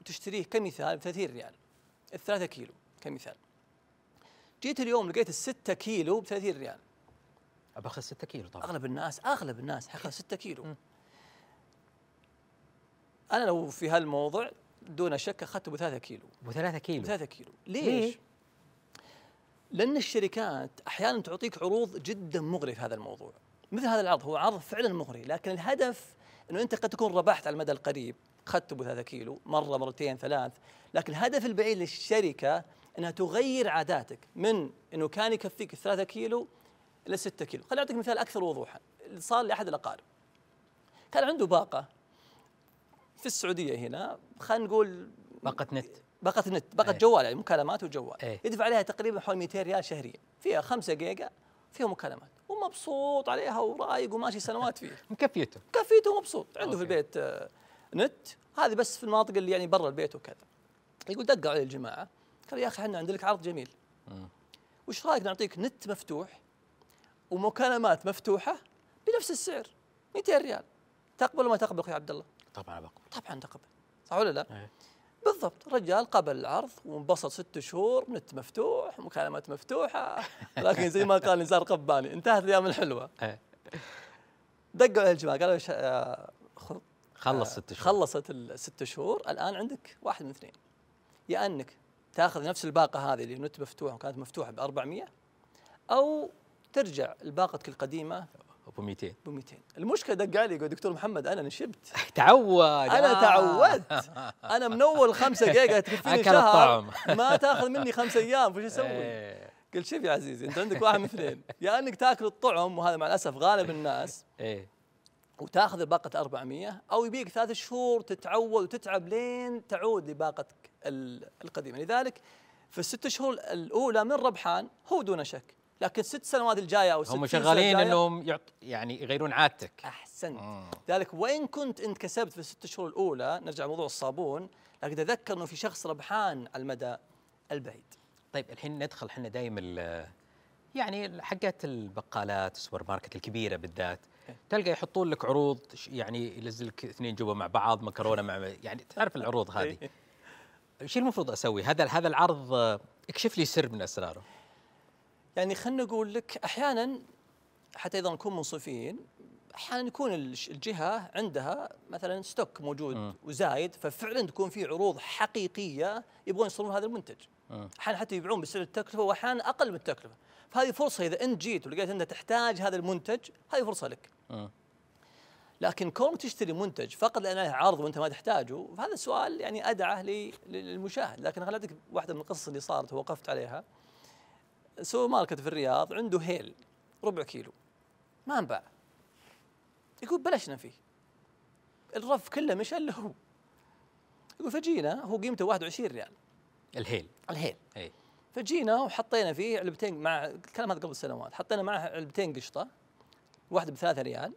وتشتريه كمثال ب 30 ريال الثلاثة كيلو كمثال جيت اليوم لقيت الستة كيلو ب 30 ريال باخذ 6 كيلو طبعا اغلب الناس اغلب الناس حياخذ 6 كيلو م. انا لو في هالموضوع دون شك اخذته ب 3 كيلو ب 3 كيلو ب 3 كيلو ليش؟ ليه؟ لان الشركات احيانا تعطيك عروض جدا مغري في هذا الموضوع مثل هذا العرض هو عرض فعلا مغري لكن الهدف انه انت قد تكون ربحت على المدى القريب اخذته ب 3 كيلو مره مرتين ثلاث لكن الهدف البعيد للشركه انها تغير عاداتك من انه كان يكفيك 3 كيلو الى 6 كيلو خليني اعطيك مثال اكثر وضوحا صار لاحد الاقارب كان عنده باقه في السعوديه هنا خلينا نقول باقه نت باقه نت باقه ايه. جوال يعني مكالمات وجوال ايه. يدفع عليها تقريبا حوالي 200 ريال شهريا فيها 5 جيجا فيها مكالمات ومبسوط عليها ورايق وماشي سنوات فيها مكفيته مكفيته ومبسوط عنده أوكي. في البيت آه، نت هذه بس في المناطق اللي يعني برا البيت وكذا يقول دقوا علي الجماعه قال يا اخي احنا عندنا لك عرض جميل وش رايك نعطيك نت مفتوح ومكالمات مفتوحه بنفس السعر 200 ريال تقبل ما تقبل اخوي عبد الله طبعا بقبل طبعا تقبل صح ولا لا؟ أيه. بالضبط الرجال قبل العرض وانبسط ست شهور نت مفتوح مكالمات مفتوحه لكن زي ما قال نزار قباني انتهت الايام الحلوه أيه. دقوا على الجماعه قالوا يا اخو آه، خلص ست شهور خلصت الست شهور الان عندك واحد من اثنين يا انك تاخذ نفس الباقه هذه اللي نت مفتوحه وكانت مفتوحه ب 400 او ترجع لباقتك القديمه ب 200 ب 200 المشكله دق علي يقول دكتور محمد انا نشبت تعود انا تعودت انا من اول 5 جيجا تكفيني شهر ما تاخذ مني خمس ايام وش اسوي؟ إيه. قلت شوف يا عزيزي انت عندك واحد من اثنين يا انك تاكل الطعم وهذا مع الاسف غالب الناس إيه. وتاخذ الباقة 400 أو يبيك ثلاث شهور تتعود وتتعب لين تعود لباقتك القديمة لذلك في الست شهور الأولى من ربحان هو دون شك لكن ست سنوات الجايه او هم شغالين انهم يعني يغيرون عادتك احسنت لذلك وان كنت انت كسبت في الست شهور الاولى نرجع لموضوع الصابون لكن تذكر انه في شخص ربحان على المدى البعيد طيب الحين ندخل احنا دائما يعني حقات البقالات السوبر ماركت الكبيره بالذات تلقى يحطون لك عروض يعني ينزل لك اثنين جبه مع بعض مكرونه مع يعني تعرف العروض هذه ايش المفروض اسوي؟ هذا هذا العرض آه، اكشف لي سر من اسراره. يعني خلنا نقول لك احيانا حتى اذا نكون منصفين احيانا يكون الجهه عندها مثلا ستوك موجود م. وزايد ففعلا تكون في عروض حقيقيه يبغون يصلون هذا المنتج. احيانا حتى يبيعون بسعر التكلفه واحيانا اقل من التكلفه. فهذه فرصه اذا انت جيت ولقيت انك تحتاج هذا المنتج هذه فرصه لك آه. لكن كون تشتري منتج فقط لان له عرض وانت ما تحتاجه فهذا السؤال يعني ادعه للمشاهد لكن خليني اعطيك واحده من القصص اللي صارت ووقفت عليها سو ماركت في الرياض عنده هيل ربع كيلو ما انباع يقول بلشنا فيه الرف كله مشى الا هو يقول فجينا هو قيمته 21 ريال الهيل الهيل اي فجينا وحطينا فيه علبتين مع الكلام هذا قبل سنوات حطينا معه علبتين قشطه واحده بثلاثة ريال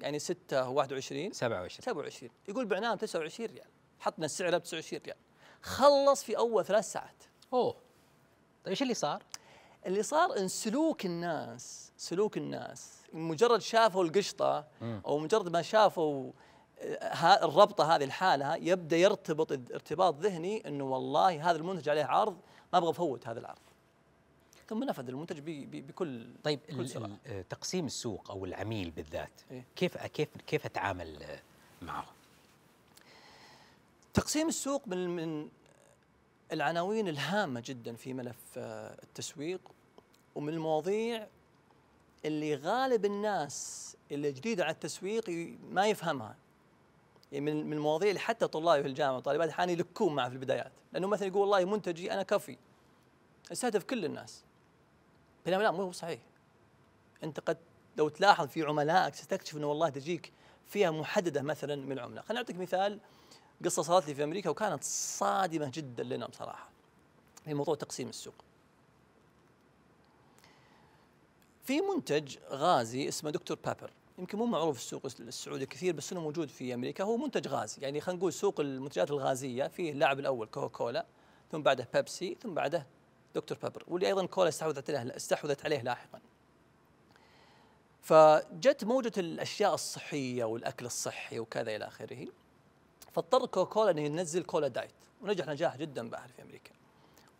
يعني 6 21 27 27 يقول بعناها ب 29 ريال حطنا السعر ب 29 ريال خلص في اول ثلاث ساعات اوه طيب ايش اللي صار؟ اللي صار ان سلوك الناس سلوك الناس مجرد شافوا القشطه مم. او مجرد ما شافوا آه، الربطه هذه الحاله يبدا يرتبط ارتباط ذهني انه والله هذا المنتج عليه عرض ما ابغى افوت هذا العرض ثم نفذ المنتج بي بي بكل طيب بكل سرعة. تقسيم السوق او العميل بالذات إيه؟ كيف كيف كيف اتعامل معه تقسيم السوق من من العناوين الهامه جدا في ملف آه، التسويق ومن المواضيع اللي غالب الناس اللي جديده على التسويق ما يفهمها يعني من من المواضيع اللي حتى طلابي في الجامعه وطالبات احيانا يلكون معه في البدايات لانه مثلا يقول والله منتجي انا كفي استهدف كل الناس بينما لا مو صحيح انت قد لو تلاحظ في عملائك ستكتشف انه والله تجيك فئه محدده مثلا من العملاء خليني اعطيك مثال قصه صارت لي في امريكا وكانت صادمه جدا لنا بصراحه في موضوع تقسيم السوق في منتج غازي اسمه دكتور بابر يمكن مو معروف السوق السعودي كثير بس انه موجود في امريكا هو منتج غاز يعني خلينا نقول سوق المنتجات الغازيه فيه اللاعب الاول كوكا كولا ثم بعده بيبسي ثم بعده دكتور بيبر واللي ايضا كولا استحوذت عليه استحوذت عليه لاحقا فجت موجه الاشياء الصحيه والاكل الصحي وكذا الى اخره فاضطر كوكولا انه ينزل كولا دايت ونجح نجاح جدا باهر في امريكا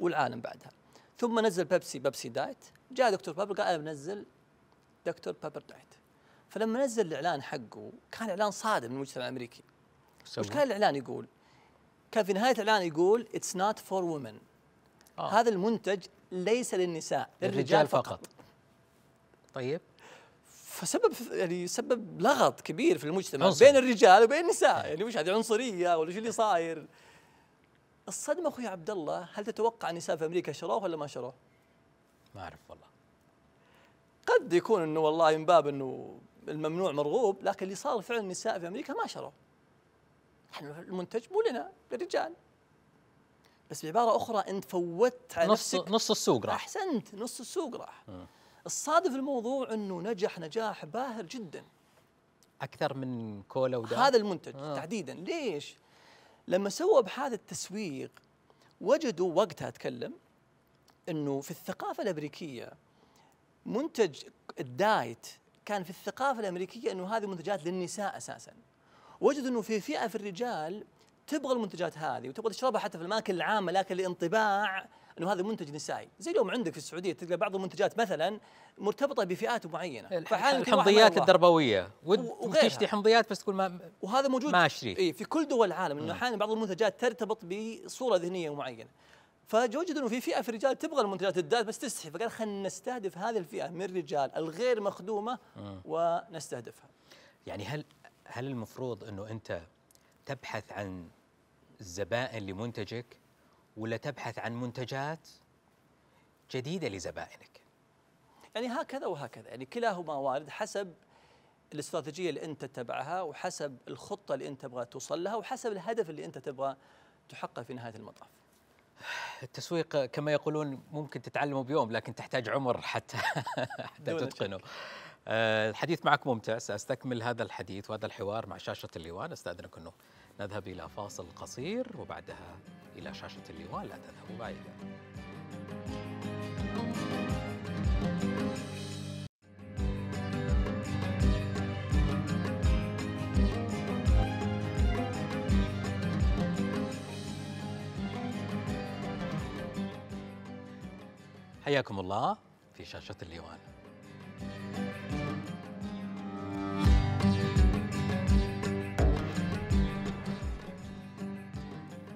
والعالم بعدها ثم نزل بيبسي بيبسي دايت جاء دكتور بابر قال انا بنزل دكتور بابر دايت فلما نزل الاعلان حقه كان اعلان صادم من المجتمع الامريكي وش كان الاعلان يقول؟ كان في نهايه الاعلان يقول اتس نوت فور وومن هذا المنتج ليس للنساء للرجال فقط. فقط طيب فسبب يعني سبب لغط كبير في المجتمع عنصر. بين الرجال وبين النساء يعني وش هذه عنصريه ولا شو اللي صاير؟ الصدمه اخوي عبد الله هل تتوقع النساء في امريكا شروه ولا ما شروه؟ ما اعرف والله قد يكون انه والله من باب انه الممنوع مرغوب لكن اللي صار فعلا النساء في امريكا ما شروا احنا المنتج مو لنا للرجال بس بعباره اخرى انت فوتت على نص نفسك نص السوق راح احسنت نص السوق راح آه. الصادف الموضوع انه نجح نجاح باهر جدا اكثر من كولا ودا هذا المنتج آه. تحديدا ليش لما سووا ابحاث التسويق وجدوا وقتها اتكلم انه في الثقافه الامريكيه منتج الدايت كان في الثقافه الامريكيه انه هذه منتجات للنساء اساسا وجدوا انه في فئه في الرجال تبغى المنتجات هذه وتبغى تشربها حتى في الاماكن العامه لكن الانطباع انه هذا منتج نسائي زي اليوم عندك في السعوديه تلقى بعض المنتجات مثلا مرتبطه بفئات معينه الحمضيات الدربويه وتشتي تشتري حمضيات بس تقول ما وهذا موجود ما اشتري إيه في كل دول العالم انه نعم. احيانا بعض المنتجات ترتبط بصوره ذهنيه معينه فوجد انه في فئه في الرجال تبغى المنتجات الذات بس تستحي فقال خلينا نستهدف هذه الفئه من الرجال الغير مخدومه آه. ونستهدفها. يعني هل هل المفروض انه انت تبحث عن زبائن لمنتجك ولا تبحث عن منتجات جديده لزبائنك؟ يعني هكذا وهكذا يعني كلاهما وارد حسب الاستراتيجيه اللي انت تتبعها وحسب الخطه اللي انت تبغى توصل لها وحسب الهدف اللي انت تبغى تحقق في نهايه المطاف. التسويق كما يقولون ممكن تتعلمه بيوم لكن تحتاج عمر حتى حتى تتقنه آه، الحديث معك ممتع سأستكمل هذا الحديث وهذا الحوار مع شاشة الليوان أستأذنك أنه نذهب إلى فاصل قصير وبعدها إلى شاشة الليوان لا تذهبوا بعيدا حياكم الله في شاشة الليوان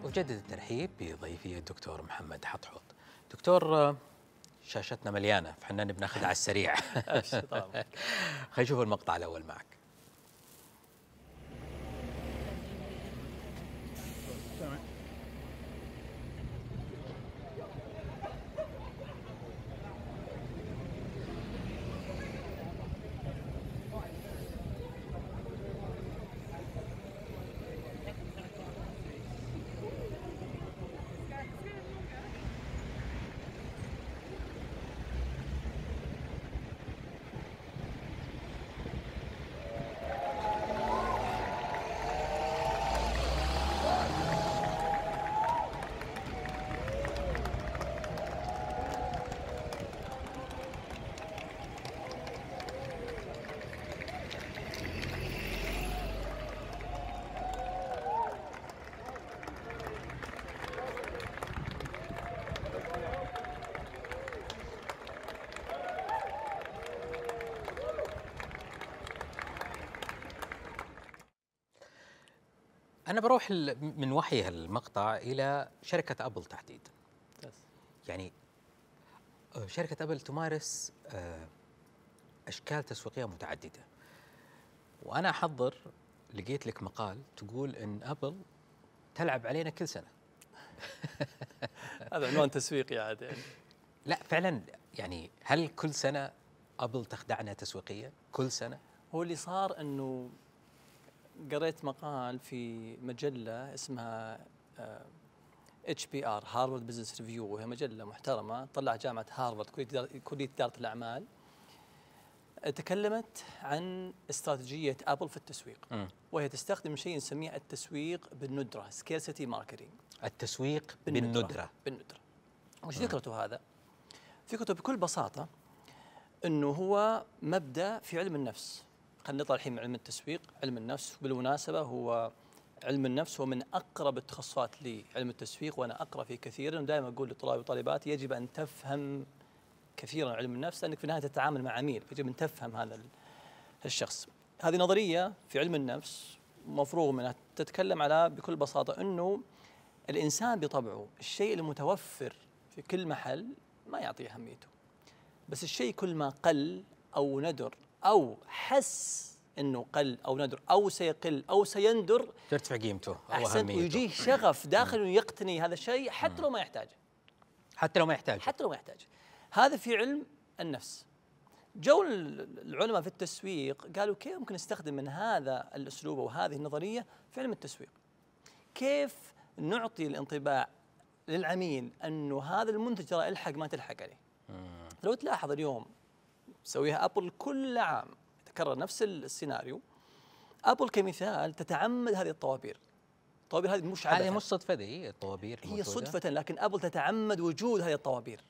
أجدد الترحيب بضيفي الدكتور محمد حطحوط دكتور شاشتنا مليانة فحنا نبي على السريع خلينا نشوف المقطع الأول معك انا بروح من وحي هالمقطع الى شركه ابل تحديدا يعني آه، شركه ابل تمارس آه، اشكال تسويقيه متعدده وانا احضر لقيت لك مقال تقول ان ابل تلعب علينا كل سنه هذا عنوان تسويقي عاد يعني لا فعلا يعني هل كل سنه ابل تخدعنا تسويقيا كل سنه هو اللي صار انه قريت مقال في مجله اسمها اتش بي ار هارفارد بزنس ريفيو وهي مجله محترمه طلع جامعه هارفارد كليه اداره الاعمال تكلمت عن استراتيجيه ابل في التسويق م. وهي تستخدم شيء نسميه التسويق بالندره سكيرسيتي ماركتينج التسويق بالندره بالندره, بالندرة. وش فكرته هذا؟ فكرته بكل بساطه انه هو مبدا في علم النفس خلينا نطلع الحين من علم التسويق علم النفس بالمناسبه هو علم النفس هو من اقرب التخصصات لعلم التسويق وانا اقرا فيه كثيرا ودائما اقول لطلابي وطالباتي يجب ان تفهم كثيرا علم النفس لانك في النهايه تتعامل مع عميل فيجب ان تفهم هذا الشخص. هذه نظريه في علم النفس مفروغ منها تتكلم على بكل بساطه انه الانسان بطبعه الشيء المتوفر في كل محل ما يعطيه اهميته. بس الشيء كل ما قل او ندر او حس انه قل او ندر او سيقل او سيندر ترتفع قيمته او احسنت ويجيه شغف داخل يقتني هذا الشيء حتى لو ما يحتاجه حتى لو ما يحتاج حتى لو ما يحتاج هذا في علم النفس جو العلماء في التسويق قالوا كيف ممكن نستخدم من هذا الاسلوب او هذه النظريه في علم التسويق كيف نعطي الانطباع للعميل انه هذا المنتج ترى الحق ما تلحق عليه لو تلاحظ اليوم تسويها ابل كل عام يتكرر نفس السيناريو ابل كمثال تتعمد هذه الطوابير الطوابير هذه مش عاده هذه مش صدفه دي الطوابير هي صدفه لكن ابل تتعمد وجود هذه الطوابير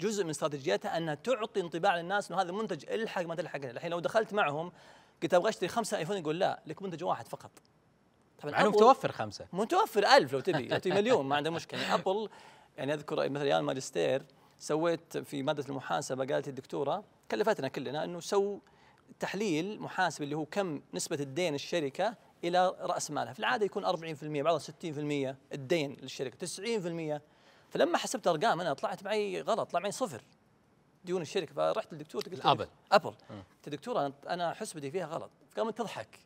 جزء من استراتيجيتها انها تعطي انطباع للناس انه هذا المنتج الحق ما تلحق الحين لو دخلت معهم قلت ابغى اشتري خمسه ايفون يقول لا لك منتج واحد فقط طبعا انه متوفر خمسه متوفر ألف لو تبي لو تبي مليون ما عنده مشكله يعني ابل يعني اذكر مثلا ايام الماجستير سويت في ماده المحاسبه قالت الدكتوره كلفتنا كلنا انه سو تحليل محاسب اللي هو كم نسبه الدين الشركه الى راس مالها في العاده يكون 40% بعضها 60% الدين للشركه 90% فلما حسبت ارقام انا طلعت معي غلط طلع معي صفر ديون الشركه فرحت للدكتور قلت ابل ابل آه. قلت دكتوره انا حسبتي فيها غلط قامت تضحك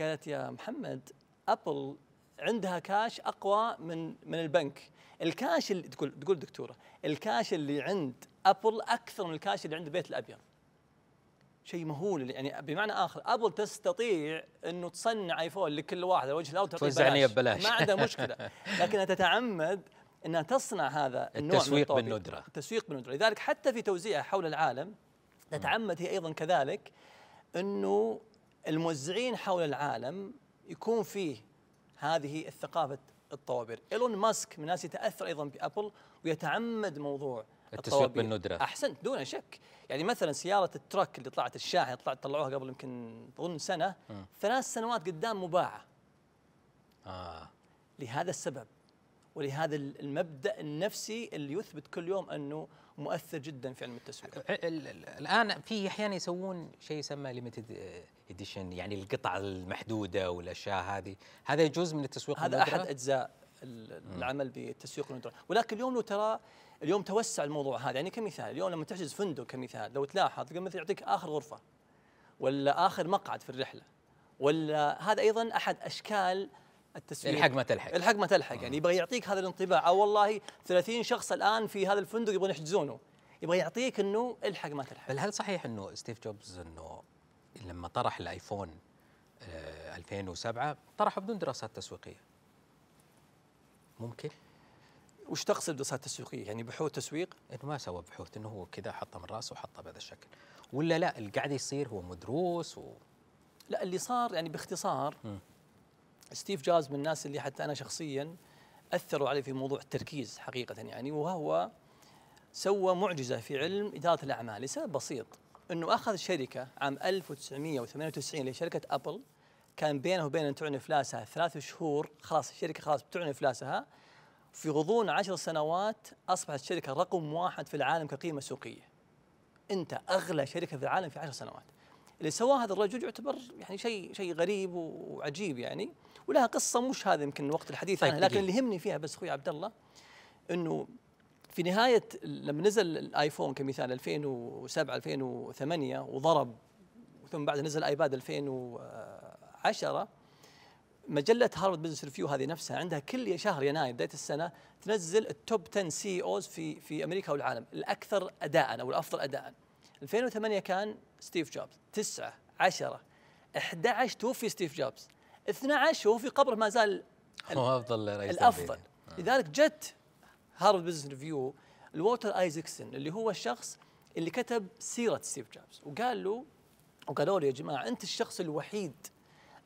قالت يا محمد ابل عندها كاش اقوى من من البنك الكاش اللي تقول تقول دكتوره الكاش اللي عند ابل اكثر من الكاش اللي عند البيت الابيض شيء مهول يعني بمعنى اخر ابل تستطيع انه تصنع ايفون لكل واحد على وجه الارض توزعني ببلاش ما عندها مشكله لكنها تتعمد انها تصنع هذا النوع التسويق من بالندره التسويق بالندره لذلك حتى في توزيعها حول العالم تتعمد هي ايضا كذلك انه الموزعين حول العالم يكون فيه هذه الثقافه الطوابير ايلون ماسك من الناس يتاثر ايضا بابل ويتعمد موضوع التسويق بالندره احسنت دون شك يعني مثلا سياره التراك اللي طلعت الشاحنه طلعت طلعوها قبل يمكن اظن سنه م. آه. ثلاث سنوات قدام مباعه آه. لهذا السبب ولهذا المبدا النفسي اللي يثبت كل يوم انه مؤثر جدا في علم التسويق. الان في احيانا يسوون شيء يسمى ليمتد اديشن يعني القطع المحدوده والاشياء هذه، هذا جزء من التسويق هذا المدرة؟ احد اجزاء العمل بالتسويق المدرة. ولكن اليوم لو ترى اليوم توسع الموضوع هذا يعني كمثال اليوم لما تحجز فندق كمثال لو تلاحظ مثل يعطيك اخر غرفه ولا اخر مقعد في الرحله ولا هذا ايضا احد اشكال التسويق الحق ما تلحق الحق ما تلحق يعني آه. يعني يبغى يعطيك هذا الانطباع او والله 30 شخص الان في هذا الفندق يبغون يحجزونه يبغى يعطيك انه الحق ما تلحق بل هل صحيح انه ستيف جوبز انه لما طرح الايفون آه 2007 طرحه بدون دراسات تسويقيه ممكن وش تقصد دراسات تسويقيه يعني بحوث تسويق انه ما سوى بحوث انه هو كذا حطه من راسه وحطه بهذا الشكل ولا لا اللي قاعد يصير هو مدروس و... لا اللي صار يعني باختصار م. ستيف جوبز من الناس اللي حتى انا شخصيا اثروا علي في موضوع التركيز حقيقه يعني وهو سوى معجزه في علم اداره الاعمال لسبب بسيط انه اخذ شركه عام 1998 اللي شركه ابل كان بينه وبين ان تعلن افلاسها ثلاث شهور خلاص الشركه خلاص بتعلن افلاسها في غضون عشر سنوات اصبحت الشركه رقم واحد في العالم كقيمه سوقيه. انت اغلى شركه في العالم في عشر سنوات. اللي سواه هذا الرجل يعتبر يعني شيء شيء غريب وعجيب يعني. ولها قصه مش هذا يمكن وقت الحديث طيب عنها لكن اللي يهمني فيها بس اخوي عبد الله انه في نهايه لما نزل الايفون كمثال 2007 2008 وضرب ثم بعد نزل ايباد 2010 مجله هارفارد بزنس ريفيو هذه نفسها عندها كل شهر يناير بدايه السنه تنزل التوب 10 سي اوز في في امريكا والعالم الاكثر اداء او الافضل اداء 2008 كان ستيف جوبز 9 10 11 توفي ستيف جوبز 12 وهو في قبره ما زال هو افضل رئيس الافضل آه. لذلك جت هارفرد بزنس ريفيو الوتر ايزكسون اللي هو الشخص اللي كتب سيره ستيف جوبز وقال له وقالوا له يا جماعه انت الشخص الوحيد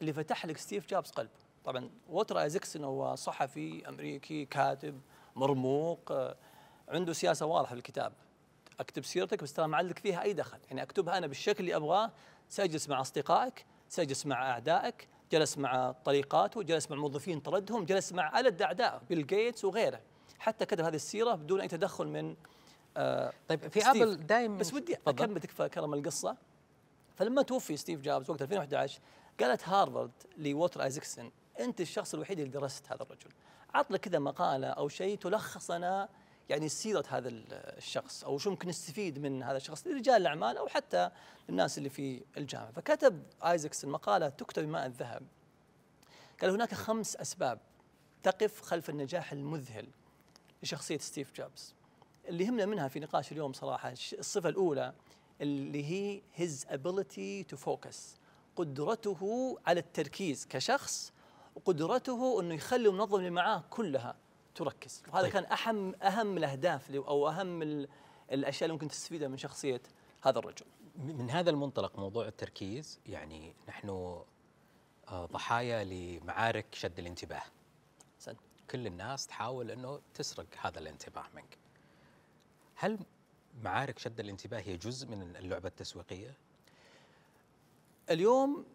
اللي فتح لك ستيف جوبز قلبه طبعا ووتر ايزكسون هو صحفي امريكي كاتب مرموق آه، عنده سياسه واضحه في الكتاب اكتب سيرتك بس ترى ما عندك فيها اي دخل يعني اكتبها انا بالشكل اللي ابغاه ساجلس مع اصدقائك ساجلس مع اعدائك جلس مع طريقاته جلس مع موظفين طردهم جلس مع على أعداء بيل جيتس وغيره حتى كتب هذه السيرة بدون أي تدخل من آه طيب في ابل دائما بس ودي اكمل تكفى كرم القصه فلما توفي ستيف جوبز وقت 2011 قالت هارفارد لووتر ايزكسون انت الشخص الوحيد اللي درست هذا الرجل عطنا كذا مقاله او شيء تلخص لنا يعني سيرة هذا الشخص أو شو ممكن نستفيد من هذا الشخص لرجال الأعمال أو حتى الناس اللي في الجامعة فكتب آيزكس المقالة تكتب بماء الذهب قال هناك خمس أسباب تقف خلف النجاح المذهل لشخصية ستيف جوبز اللي يهمنا منها في نقاش اليوم صراحة الصفة الأولى اللي هي his ability to focus قدرته على التركيز كشخص وقدرته أنه يخلي المنظمة اللي معاه كلها تركز وهذا طيب. كان اهم اهم الاهداف او اهم الاشياء اللي ممكن تستفيدها من شخصيه هذا الرجل من هذا المنطلق موضوع التركيز يعني نحن آه، ضحايا لمعارك شد الانتباه سن. كل الناس تحاول انه تسرق هذا الانتباه منك هل معارك شد الانتباه هي جزء من اللعبه التسويقيه اليوم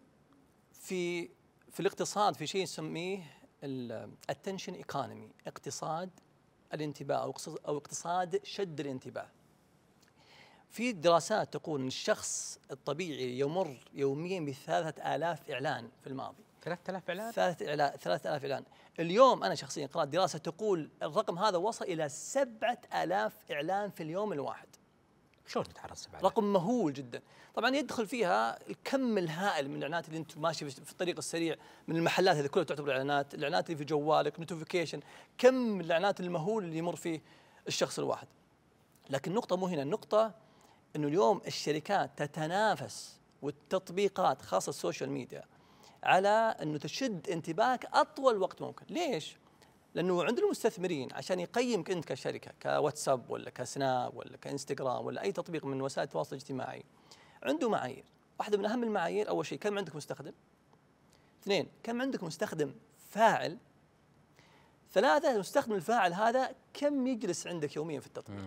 في في الاقتصاد في شيء نسميه الاتنشن ايكونومي اقتصاد الانتباه او او اقتصاد شد الانتباه في دراسات تقول ان الشخص الطبيعي يمر يوميا ب 3000 إعلان في الماضي 3000 إعلان؟ 3000 إعلان اليوم أنا شخصيا قرأت دراسة تقول الرقم هذا وصل إلى 7000 إعلان في اليوم الواحد شلون تتعرض بعد؟ رقم مهول جدا طبعا يدخل فيها الكم الهائل من الاعلانات اللي انت ماشي في الطريق السريع من المحلات هذه كلها تعتبر اعلانات الاعلانات اللي في جوالك نوتيفيكيشن كم الاعلانات المهول اللي يمر فيه الشخص الواحد لكن نقطه هنا النقطه انه اليوم الشركات تتنافس والتطبيقات خاصه السوشيال ميديا على انه تشد انتباهك اطول وقت ممكن ليش لانه عند المستثمرين عشان يقيمك انت كشركه كواتساب ولا كسناب ولا كانستغرام ولا اي تطبيق من وسائل التواصل الاجتماعي عنده معايير واحده من اهم المعايير اول شيء كم عندك مستخدم اثنين كم عندك مستخدم فاعل ثلاثة المستخدم الفاعل هذا كم يجلس عندك يوميا في التطبيق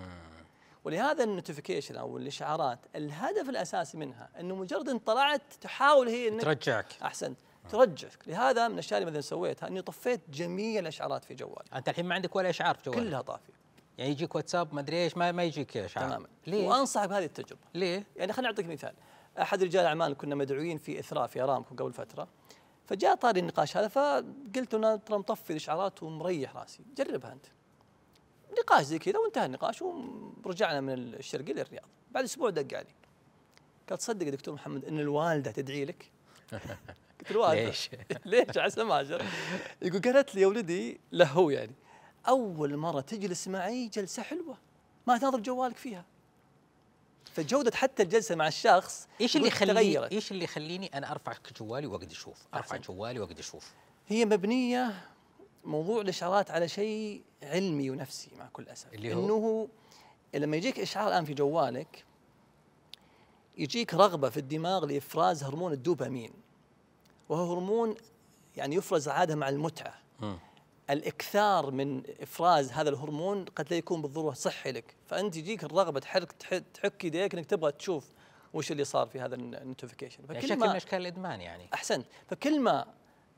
ولهذا النوتيفيكيشن او الاشعارات الهدف الاساسي منها انه مجرد ان طلعت تحاول هي انك ترجعك احسنت ترجعك لهذا من الاشياء اللي مثلا سويتها اني طفيت جميع الاشعارات في جوالي انت الحين ما عندك ولا اشعار في جوالك كلها طافيه يعني يجيك واتساب ما ادري ايش ما, ما يجيك اشعار تماما ليه؟ وانصحك بهذه التجربه ليه؟ يعني خليني اعطيك مثال احد رجال الاعمال كنا مدعوين في اثراء في ارامكو قبل فتره فجاء طاري النقاش هذا فقلت انا ترى مطفي الاشعارات ومريح راسي جربها انت نقاش زي كذا وانتهى النقاش ورجعنا من الشرقي للرياض بعد اسبوع دق علي قال تصدق يا دكتور محمد ان الوالده تدعي لك قلت له ليش؟ ليش عسى اجر؟ يقول قالت لي يا ولدي له هو يعني اول مره تجلس معي جلسه حلوه ما تناظر جوالك فيها فجودة حتى الجلسة مع الشخص ايش اللي يخليني ايش اللي يخليني انا ارفع جوالي واقعد اشوف، ارفع جوالي واقعد اشوف هي مبنية موضوع الاشعارات على شيء علمي ونفسي مع كل اسف اللي هو انه لما يجيك اشعار الان في جوالك يجيك رغبه في الدماغ لافراز هرمون الدوبامين وهو هرمون يعني يفرز عاده مع المتعه م. الاكثار من افراز هذا الهرمون قد لا يكون بالضروره صحي لك فانت يجيك الرغبه تحرك تحك يديك انك تبغى تشوف وش اللي صار في هذا النوتيفيكيشن يعني فكل يعني شكل من اشكال الادمان يعني احسنت فكل ما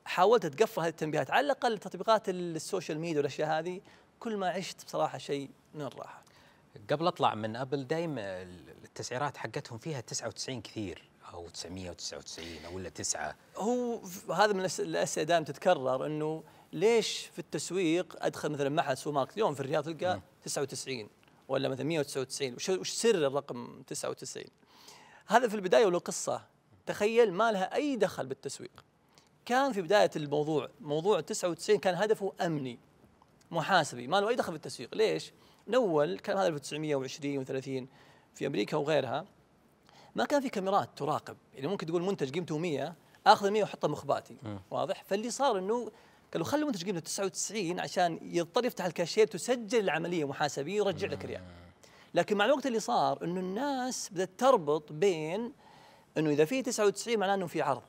حاولت تقفل هذه التنبيهات على الاقل تطبيقات السوشيال ميديا والاشياء هذه كل ما عشت بصراحه شيء من الراحه قبل اطلع من ابل دايم التسعيرات حقتهم فيها 99 كثير او 999 او الا تسعه هو هذا من الاسئله دائما تتكرر انه ليش في التسويق ادخل مثلا معهد سوبر ماركت اليوم في الرياض تلقى 99 ولا مثلا 199 وش سر الرقم 99 هذا في البدايه له قصه تخيل ما لها اي دخل بالتسويق كان في بدايه الموضوع موضوع 99 كان هدفه امني محاسبي ما له اي دخل بالتسويق ليش؟ من اول كان هذا 1920 و30 في امريكا وغيرها ما كان في كاميرات تراقب يعني ممكن تقول منتج قيمته 100 اخذ 100 واحطه مخباتي واضح فاللي صار انه قالوا خلي المنتج قيمته 99 عشان يضطر يفتح الكاشير تسجل العمليه محاسبيه ويرجع لك ريال لكن مع الوقت اللي صار انه الناس بدات تربط بين انه اذا في 99 معناه انه في عرض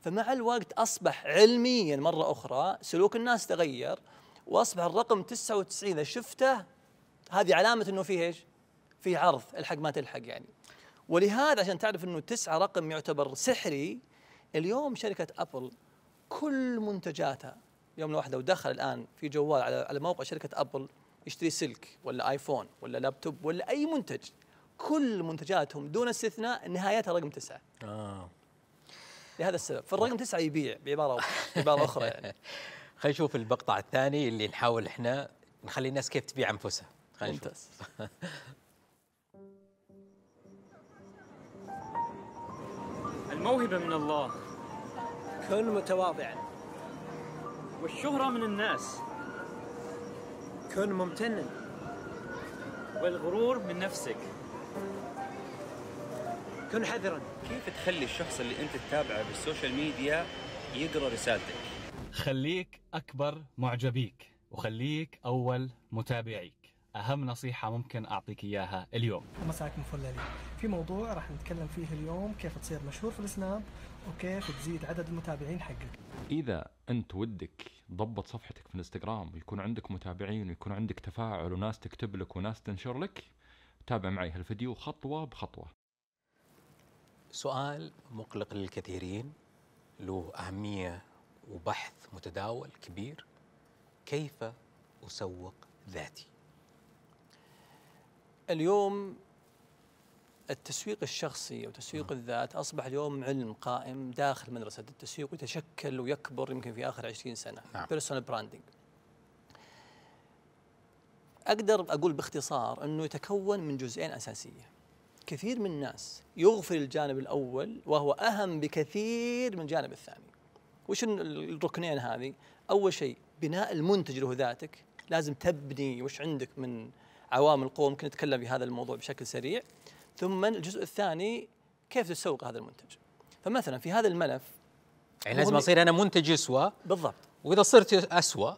فمع الوقت اصبح علميا مره اخرى سلوك الناس تغير واصبح الرقم 99 اذا شفته هذه علامه انه فيه ايش؟ في عرض الحق ما تلحق يعني ولهذا عشان تعرف انه تسعة رقم يعتبر سحري اليوم شركه ابل كل منتجاتها يوم الواحد لو دخل الان في جوال على على موقع شركه ابل يشتري سلك ولا ايفون ولا لابتوب ولا اي منتج كل منتجاتهم دون استثناء نهايتها رقم تسعه. اه لهذا السبب، فالرقم تسعه يبيع بعباره بعباره اخرى يعني. خلينا نشوف المقطع الثاني اللي نحاول احنا نخلي الناس كيف تبيع انفسها. خلينا نشوف. موهبة من الله كن متواضعا والشهرة من الناس كن ممتنا والغرور من نفسك كن حذرا كيف تخلي الشخص اللي انت تتابعه بالسوشيال ميديا يقرا رسالتك خليك اكبر معجبيك وخليك اول متابعيك اهم نصيحه ممكن اعطيك اياها اليوم مساكم فل في موضوع راح نتكلم فيه اليوم كيف تصير مشهور في السناب وكيف تزيد عدد المتابعين حقك اذا انت ودك ضبط صفحتك في الانستغرام ويكون عندك متابعين ويكون عندك تفاعل وناس تكتب لك وناس تنشر لك تابع معي هالفيديو خطوه بخطوه سؤال مقلق للكثيرين له اهميه وبحث متداول كبير كيف اسوق ذاتي اليوم التسويق الشخصي او تسويق نعم. الذات اصبح اليوم علم قائم داخل مدرسه التسويق ويتشكل ويكبر يمكن في اخر 20 سنه نعم. بيرسونال براندنج اقدر اقول باختصار انه يتكون من جزئين اساسيه كثير من الناس يغفل الجانب الاول وهو اهم بكثير من الجانب الثاني وش الركنين هذه اول شيء بناء المنتج له ذاتك لازم تبني وش عندك من عوامل القوه ممكن نتكلم في هذا الموضوع بشكل سريع ثم الجزء الثاني كيف تسوق هذا المنتج فمثلا في هذا الملف يعني لازم اصير انا منتج يسوى بالضبط واذا صرت اسوى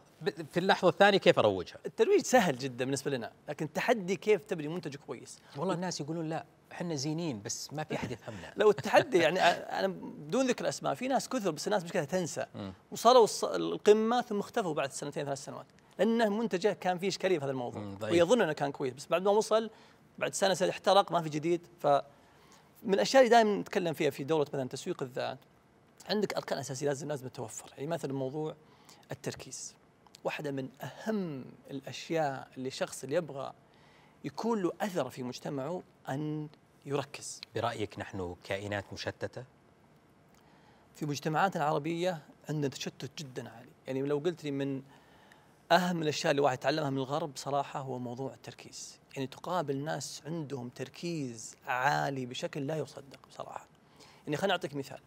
في اللحظه الثانيه كيف اروجها؟ الترويج سهل جدا بالنسبه لنا، لكن التحدي كيف تبني منتج كويس؟ والله الناس يقولون لا احنا زينين بس ما في احد يفهمنا. لو التحدي يعني انا بدون ذكر اسماء في ناس كثر بس الناس مشكلتها تنسى وصلوا القمه ثم اختفوا بعد سنتين ثلاث سنوات. لانه منتجه كان فيه اشكاليه في هذا الموضوع ويظن انه كان كويس بس بعد ما وصل بعد سنه سنه احترق ما في جديد ف من الاشياء اللي دائما نتكلم فيها في دوره مثلا تسويق الذات عندك اركان اساسيه لازم لازم تتوفر يعني مثلا موضوع التركيز واحده من اهم الاشياء اللي الشخص اللي يبغى يكون له اثر في مجتمعه ان يركز برايك نحن كائنات مشتته في مجتمعاتنا العربيه عندنا تشتت جدا عالي يعني لو قلت لي من اهم الاشياء اللي الواحد يتعلمها من الغرب صراحه هو موضوع التركيز، يعني تقابل ناس عندهم تركيز عالي بشكل لا يصدق بصراحه. يعني خليني اعطيك مثال.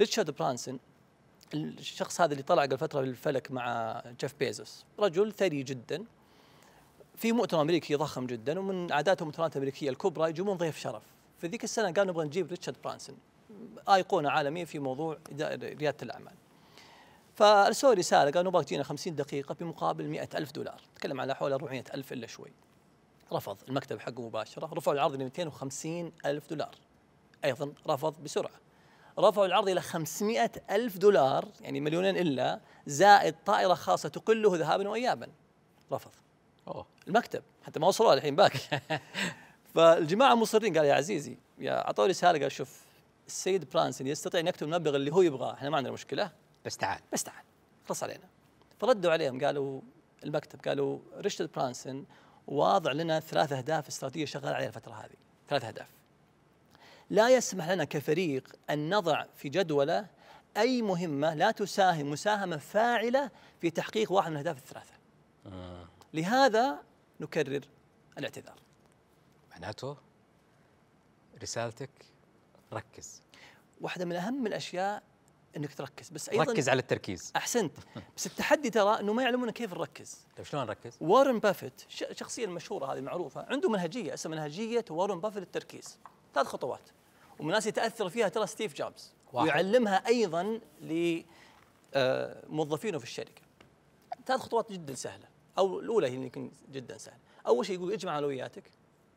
ريتشارد برانسون الشخص هذا اللي طلع قبل فتره للفلك مع جيف بيزوس، رجل ثري جدا في مؤتمر امريكي ضخم جدا ومن عاداتهم المؤتمرات الامريكيه الكبرى يجيبون ضيف شرف، فذيك السنه قالوا نبغى نجيب ريتشارد برانسون ايقونه آه، عالميه في موضوع رياده الاعمال. فارسلوا رساله قالوا نبغاك تجينا 50 دقيقه بمقابل 100 ألف دولار تكلم على حوالي 400 ألف الا شوي رفض المكتب حقه مباشره رفعوا العرض ل 250 ألف دولار ايضا رفض بسرعه رفعوا العرض الى 500 ألف دولار يعني مليونين الا زائد طائره خاصه تقله ذهابا وايابا رفض أوه. المكتب حتى ما وصلوا الحين باك فالجماعه مصرين قال يا عزيزي يا اعطوا رساله قال شوف السيد برانسن يستطيع ان يكتب المبلغ اللي هو يبغاه احنا ما عندنا مشكله بس تعال بس تعال خلص علينا فردوا عليهم قالوا المكتب قالوا ريشارد برانسون واضع لنا ثلاث اهداف استراتيجيه شغال عليها الفتره هذه ثلاث اهداف لا يسمح لنا كفريق ان نضع في جدوله اي مهمه لا تساهم مساهمه فاعله في تحقيق واحد من الاهداف الثلاثه آه. لهذا نكرر الاعتذار معناته رسالتك ركز واحده من اهم الاشياء انك تركز بس ايضا ركز على التركيز احسنت بس التحدي ترى انه ما يعلمونا كيف نركز طيب شلون نركز؟ وارن بافيت الشخصيه المشهوره هذه المعروفه عنده منهجيه اسمها منهجيه وارن بافيت التركيز ثلاث خطوات ومن الناس يتاثر فيها ترى ستيف جوبز ويعلمها ايضا لموظفينه آه، في الشركه ثلاث خطوات جدا سهله او الاولى هي يمكن جدا سهله اول شيء يقول اجمع اولوياتك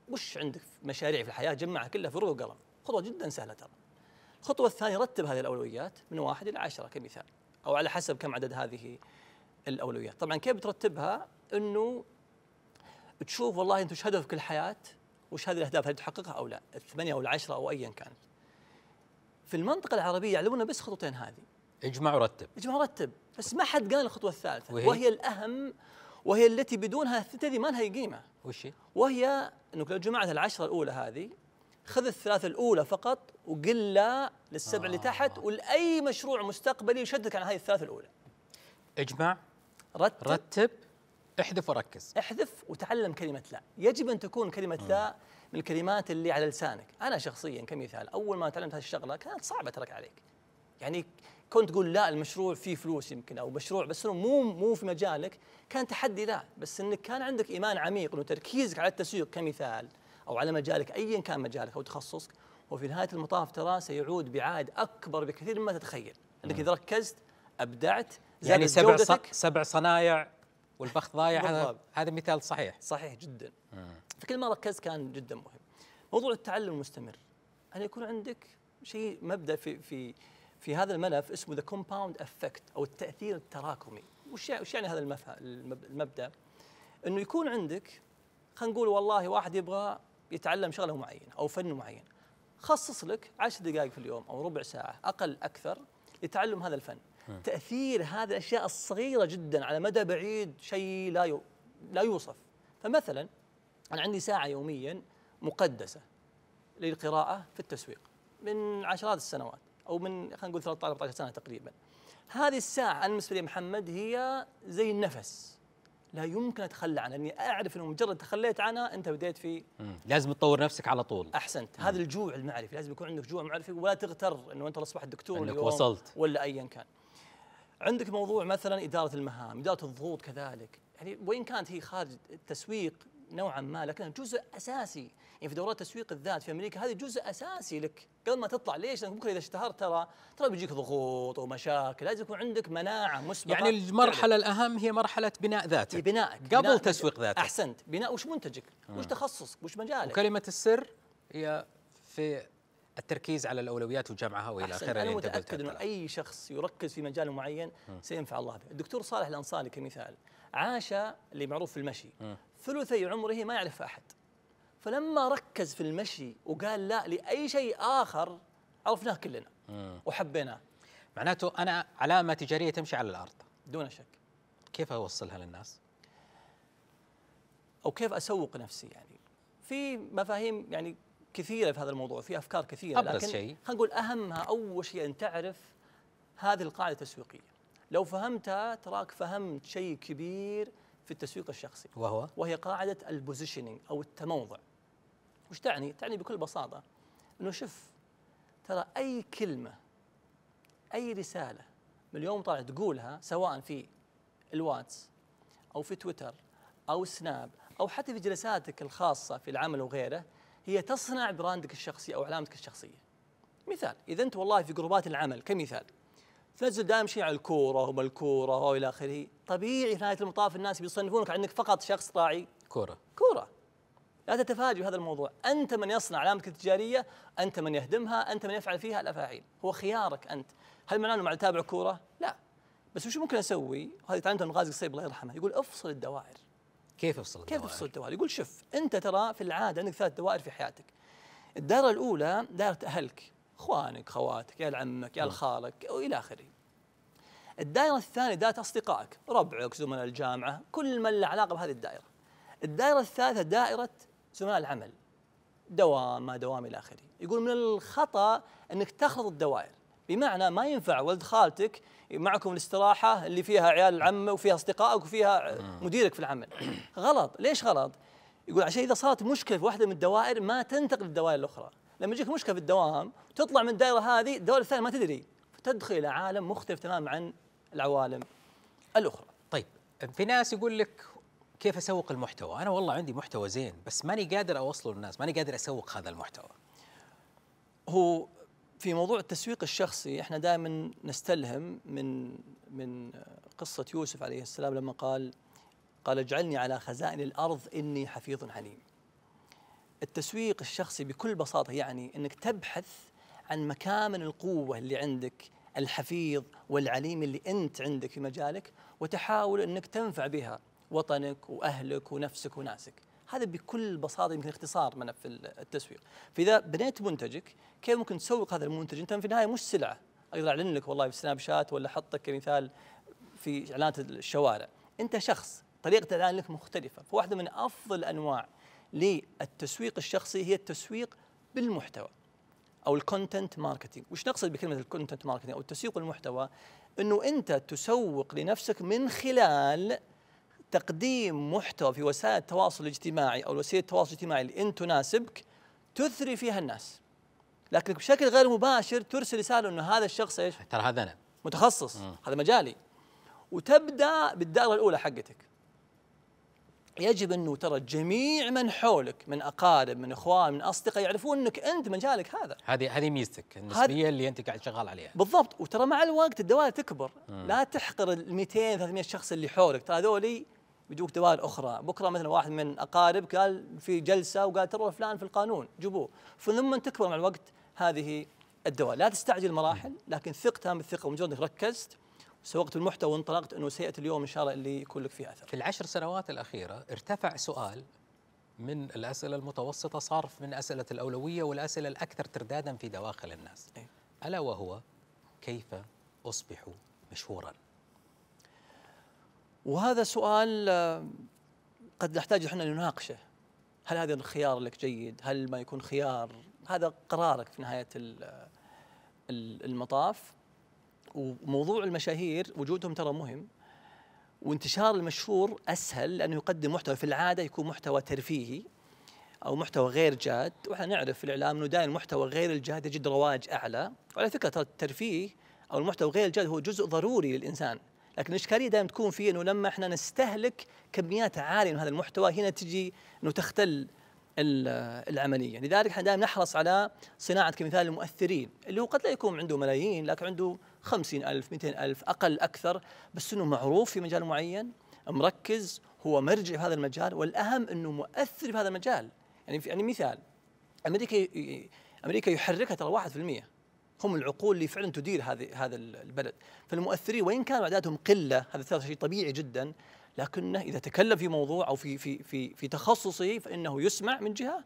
وش عندك مشاريع في الحياه جمعها كلها في ورقه وقلم خطوه جدا سهله ترى الخطوة الثانية رتب هذه الأولويات من واحد إلى عشرة كمثال أو على حسب كم عدد هذه الأولويات طبعا كيف بترتبها أنه تشوف والله أنت وش هدفك الحياة وش هذه الأهداف هل تحققها أو لا الثمانية أو العشرة أو أيا كان في المنطقة العربية يعلمونا بس خطوتين هذه اجمع ورتب اجمع ورتب بس ما حد قال الخطوة الثالثة وهي, وهي الأهم وهي التي بدونها الثلاثة ما لها قيمة وش وهي أنك لو جمعت العشرة الأولى هذه خذ الثلاثة الأولى فقط وقل لا للسبع آه. اللي تحت ولأي مشروع مستقبلي يشدك عن هذه الثلاثة الأولى اجمع رتب, رتب احذف وركز احذف وتعلم كلمة لا يجب أن تكون كلمة م. لا من الكلمات اللي على لسانك أنا شخصيا كمثال أول ما تعلمت هذه الشغلة كانت صعبة ترك عليك يعني كنت تقول لا المشروع فيه فلوس يمكن او مشروع بس مو مو في مجالك كان تحدي لا بس انك كان عندك ايمان عميق وتركيزك على التسويق كمثال او على مجالك ايا كان مجالك او تخصصك وفي نهايه المطاف ترى سيعود بعائد اكبر بكثير مما تتخيل انك نعم. اذا ركزت ابدعت يعني سبع سبع صنايع والبخت ضايع هذا هذا مثال صحيح صحيح جدا آه. فكل ما ركزت كان جدا مهم موضوع التعلم المستمر ان يكون عندك شيء مبدا في في في هذا الملف اسمه ذا كومباوند افكت او التاثير التراكمي وش يعني, يعني هذا المبدا انه يكون عندك خلينا نقول والله واحد يبغى يتعلم شغله معينه او فن معين خصص لك عشر دقائق في اليوم او ربع ساعه اقل اكثر لتعلم هذا الفن نعم. تاثير هذه الاشياء الصغيره جدا على مدى بعيد شيء لا يو لا يوصف فمثلا انا عندي ساعه يوميا مقدسه للقراءه في التسويق من عشرات السنوات او من خلينا نقول 13 14 سنه تقريبا هذه الساعه انا بالنسبه لي محمد هي زي النفس لا يمكن اتخلى عنها لاني اعرف انه مجرد تخليت عنها انت بديت في مم. لازم تطور نفسك على طول احسنت هذا الجوع المعرفي لازم يكون عندك جوع معرفي ولا تغتر انه انت اصبحت دكتور انك اليوم وصلت ولا ايا كان عندك موضوع مثلا اداره المهام اداره الضغوط كذلك يعني وان كانت هي خارج التسويق نوعا ما لكنها جزء اساسي يعني في دورات تسويق الذات في امريكا هذه جزء اساسي لك قبل ما تطلع ليش؟ لانك بكره اذا اشتهرت ترى ترى بيجيك ضغوط ومشاكل لازم يكون عندك مناعه مسبقه يعني المرحله تعرف. الاهم هي مرحله بناء ذاتك بنائك قبل بناء تسويق ذاتك احسنت بناء وش منتجك؟ مم. وش تخصصك؟ وش مجالك؟ وكلمه السر هي في التركيز على الاولويات وجمعها والى اخره انا متاكد انه اي شخص يركز في مجال معين سينفع الله به، الدكتور صالح الانصاري كمثال عاش اللي معروف في المشي ثلثي عمره ما يعرف أحد فلما ركز في المشي وقال لا لأي شيء آخر عرفناه كلنا وحبيناه معناته أنا علامة تجارية تمشي على الأرض دون شك كيف أوصلها للناس؟ أو كيف أسوق نفسي يعني في مفاهيم يعني كثيرة في هذا الموضوع في أفكار كثيرة أبرز لكن شيء خلينا نقول أهمها أول شيء أن تعرف هذه القاعدة التسويقية لو فهمتها تراك فهمت شيء كبير في التسويق الشخصي وهو وهي قاعده البوزيشننج او التموضع وش تعني تعني بكل بساطه انه شوف ترى اي كلمه اي رساله من اليوم طالع تقولها سواء في الواتس او في تويتر او سناب او حتى في جلساتك الخاصه في العمل وغيره هي تصنع براندك الشخصي او علامتك الشخصيه مثال اذا انت والله في جروبات العمل كمثال تنزل دائم شيء على الكوره وما الكوره والى اخره طبيعي في نهايه المطاف الناس بيصنفونك عندك فقط شخص راعي كوره كوره لا تتفاجئ بهذا الموضوع انت من يصنع علامتك التجاريه انت من يهدمها انت من يفعل فيها الافاعيل هو خيارك انت هل معناه انه مع تابع كوره لا بس وش ممكن اسوي وهذه تعلمتها من غازي الصيب الله يرحمه يقول افصل الدوائر كيف افصل الدوائر؟ كيف افصل الدوائر؟ يقول شوف انت ترى في العاده عندك ثلاث دوائر في حياتك الدائره الاولى دائره اهلك اخوانك خواتك يا عمك يا خالك والى اخره الدائرة الثانية دائرة أصدقائك ربعك زملاء الجامعة كل من له علاقة بهذه الدائرة الدائرة الثالثة دائرة زملاء العمل دوام ما دوام إلى آخره يقول من الخطأ أنك تخلط الدوائر بمعنى ما ينفع ولد خالتك معكم الاستراحة اللي فيها عيال العم وفيها أصدقائك وفيها مديرك في العمل غلط ليش غلط؟ يقول عشان إذا صارت مشكلة في واحدة من الدوائر ما تنتقل للدوائر الأخرى لما يجيك مشكلة في الدوام تطلع من الدائرة هذه الدوائر الثانية ما تدري فتدخل إلى عالم مختلف تماما عن العوالم الاخرى طيب في ناس يقول لك كيف اسوق المحتوى انا والله عندي محتوى زين بس ماني قادر اوصله للناس ماني قادر اسوق هذا المحتوى هو في موضوع التسويق الشخصي احنا دائما نستلهم من من قصه يوسف عليه السلام لما قال قال اجعلني على خزائن الارض اني حفيظ عليم. التسويق الشخصي بكل بساطه يعني انك تبحث عن مكامن القوه اللي عندك الحفيظ والعليم اللي أنت عندك في مجالك وتحاول أنك تنفع بها وطنك وأهلك ونفسك وناسك هذا بكل بساطة يمكن اختصار في التسويق فإذا بنيت منتجك كيف ممكن تسوق هذا المنتج أنت في النهاية مش سلعة أقدر أعلن لك والله في سناب شات ولا أحطك كمثال في إعلانات الشوارع أنت شخص طريقة الإعلان لك مختلفة فواحدة من أفضل أنواع للتسويق الشخصي هي التسويق بالمحتوى او الكونتنت ماركتنج وش نقصد بكلمه الكونتنت ماركتنج او التسويق المحتوى انه انت تسوق لنفسك من خلال تقديم محتوى في وسائل التواصل الاجتماعي او وسيله التواصل الاجتماعي اللي انت تناسبك تثري فيها الناس لكن بشكل غير مباشر ترسل رساله انه هذا الشخص ايش؟ ترى هذا انا متخصص مم. هذا مجالي وتبدا بالدائره الاولى حقتك يجب انه ترى جميع من حولك من اقارب من اخوان من اصدقاء يعرفون انك انت مجالك هذا هذه هذه ميزتك النسبيه اللي انت قاعد شغال عليها بالضبط وترى مع الوقت الدوائر تكبر مم. لا تحقر ال 200 300 شخص اللي حولك ترى هذولي بيجوك دوائر اخرى بكره مثلا واحد من اقارب قال في جلسه وقال ترى فلان في القانون جيبوه فلما تكبر مع الوقت هذه الدوائر لا تستعجل المراحل لكن ثق تام الثقه ومجرد انك ركزت سوقت المحتوى وانطلقت انه سياتي اليوم ان شاء الله اللي يكون لك فيه اثر. في العشر سنوات الاخيره ارتفع سؤال من الاسئله المتوسطه صار من اسئله الاولويه والاسئله الاكثر تردادا في دواخل الناس. إيه؟ الا وهو كيف اصبح مشهورا؟ وهذا سؤال آه، قد نحتاج احنا نناقشه. هل هذا الخيار لك جيد؟ هل ما يكون خيار؟ هذا قرارك في نهايه آه، المطاف. وموضوع المشاهير وجودهم ترى مهم وانتشار المشهور اسهل لانه يقدم محتوى في العاده يكون محتوى ترفيهي او محتوى غير جاد واحنا نعرف في الاعلام انه دائما المحتوى غير الجاد يجد رواج اعلى وعلى فكره ترى الترفيه او المحتوى غير الجاد هو جزء ضروري للانسان لكن الاشكاليه دائما تكون في انه لما احنا نستهلك كميات عاليه من هذا المحتوى هنا تجي انه تختل العمليه، لذلك احنا دائما نحرص على صناعه كمثال المؤثرين اللي هو قد لا يكون عنده ملايين لكن عنده خمسين ألف مئتين ألف أقل أكثر بس أنه معروف في مجال معين مركز هو مرجع في هذا المجال والأهم أنه مؤثر في هذا المجال يعني يعني مثال أمريكا أمريكا يحركها ترى 1% هم العقول اللي فعلا تدير هذه هذا البلد فالمؤثرين وإن كان عددهم قلة هذا شيء طبيعي جدا لكنه إذا تكلم في موضوع أو في في في في تخصصه فإنه يسمع من جهة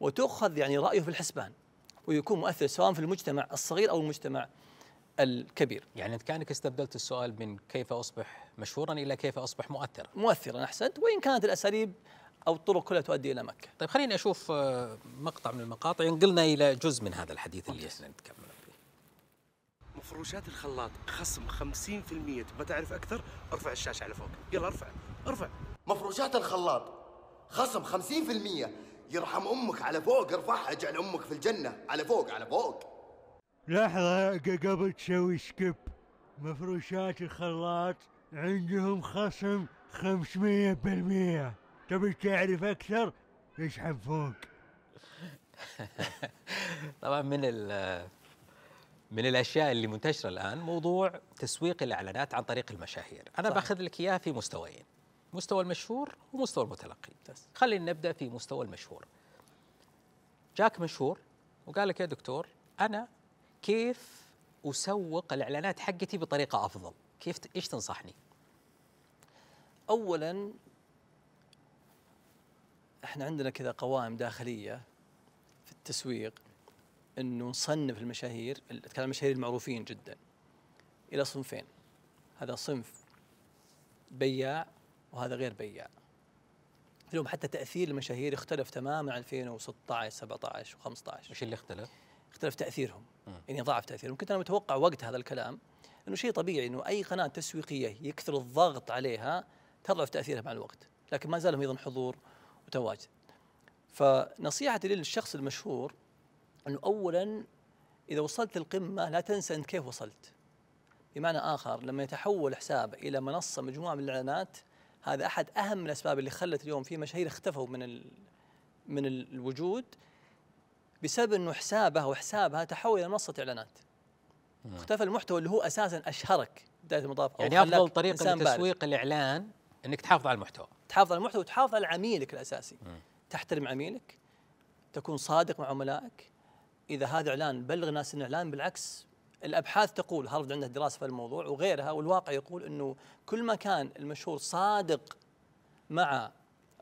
وتؤخذ يعني رأيه في الحسبان ويكون مؤثر سواء في المجتمع الصغير أو المجتمع الكبير يعني أنت كأنك استبدلت السؤال من كيف أصبح مشهورا إلى كيف أصبح مؤثرا مؤثرا أحسنت وإن كانت الأساليب أو الطرق كلها تؤدي إلى مكة طيب خليني أشوف آه، مقطع من المقاطع ينقلنا إلى جزء من هذا الحديث اللي احنا نتكلم فيه مفروشات الخلاط خصم 50% تبغى تعرف أكثر ارفع الشاشة على فوق يلا ارفع ارفع مفروشات الخلاط خصم 50% يرحم أمك على فوق ارفعها اجعل أمك في الجنة على فوق على فوق لحظة قبل تسوي سكيب مفروشات الخلاط عندهم خصم 500% تبي تعرف أكثر اسحب فوق طبعا من ال من الاشياء اللي منتشره الان موضوع تسويق الاعلانات عن طريق المشاهير، انا صح. باخذ لك اياه في مستويين، مستوى المشهور ومستوى المتلقي. خلينا نبدا في مستوى المشهور. جاك مشهور وقال لك يا دكتور انا كيف اسوق الاعلانات حقتي بطريقه افضل كيف ايش تنصحني اولا احنا عندنا كذا قوائم داخليه في التسويق انه نصنف المشاهير اتكلم المشاهير المعروفين جدا الى صنفين هذا صنف بياع وهذا غير بياع اليوم حتى تاثير المشاهير اختلف تماما عن 2016 17 و15 وش اللي اختلف؟ اختلف تاثيرهم يعني ضعف تاثيرهم كنت انا متوقع وقت هذا الكلام انه شيء طبيعي انه اي قناه تسويقيه يكثر الضغط عليها تضعف تاثيرها مع الوقت لكن ما زالهم ايضا حضور وتواجد فنصيحتي للشخص المشهور انه اولا اذا وصلت للقمه لا تنسى انت كيف وصلت بمعنى اخر لما يتحول حساب الى منصه مجموعه من الاعلانات هذا احد اهم الاسباب اللي خلت اليوم في مشاهير اختفوا من ال من الوجود بسبب انه حسابه وحسابها تحول الى منصه اعلانات اختفى نعم. المحتوى اللي هو اساسا اشهرك بدايه المطاف يعني افضل طريقه لتسويق الاعلان انك تحافظ على المحتوى تحافظ على المحتوى وتحافظ على عميلك الاساسي مم. تحترم عميلك تكون صادق مع عملائك اذا هذا اعلان بلغ الناس انه اعلان بالعكس الابحاث تقول هارفرد عندها دراسه في الموضوع وغيرها والواقع يقول انه كل ما كان المشهور صادق مع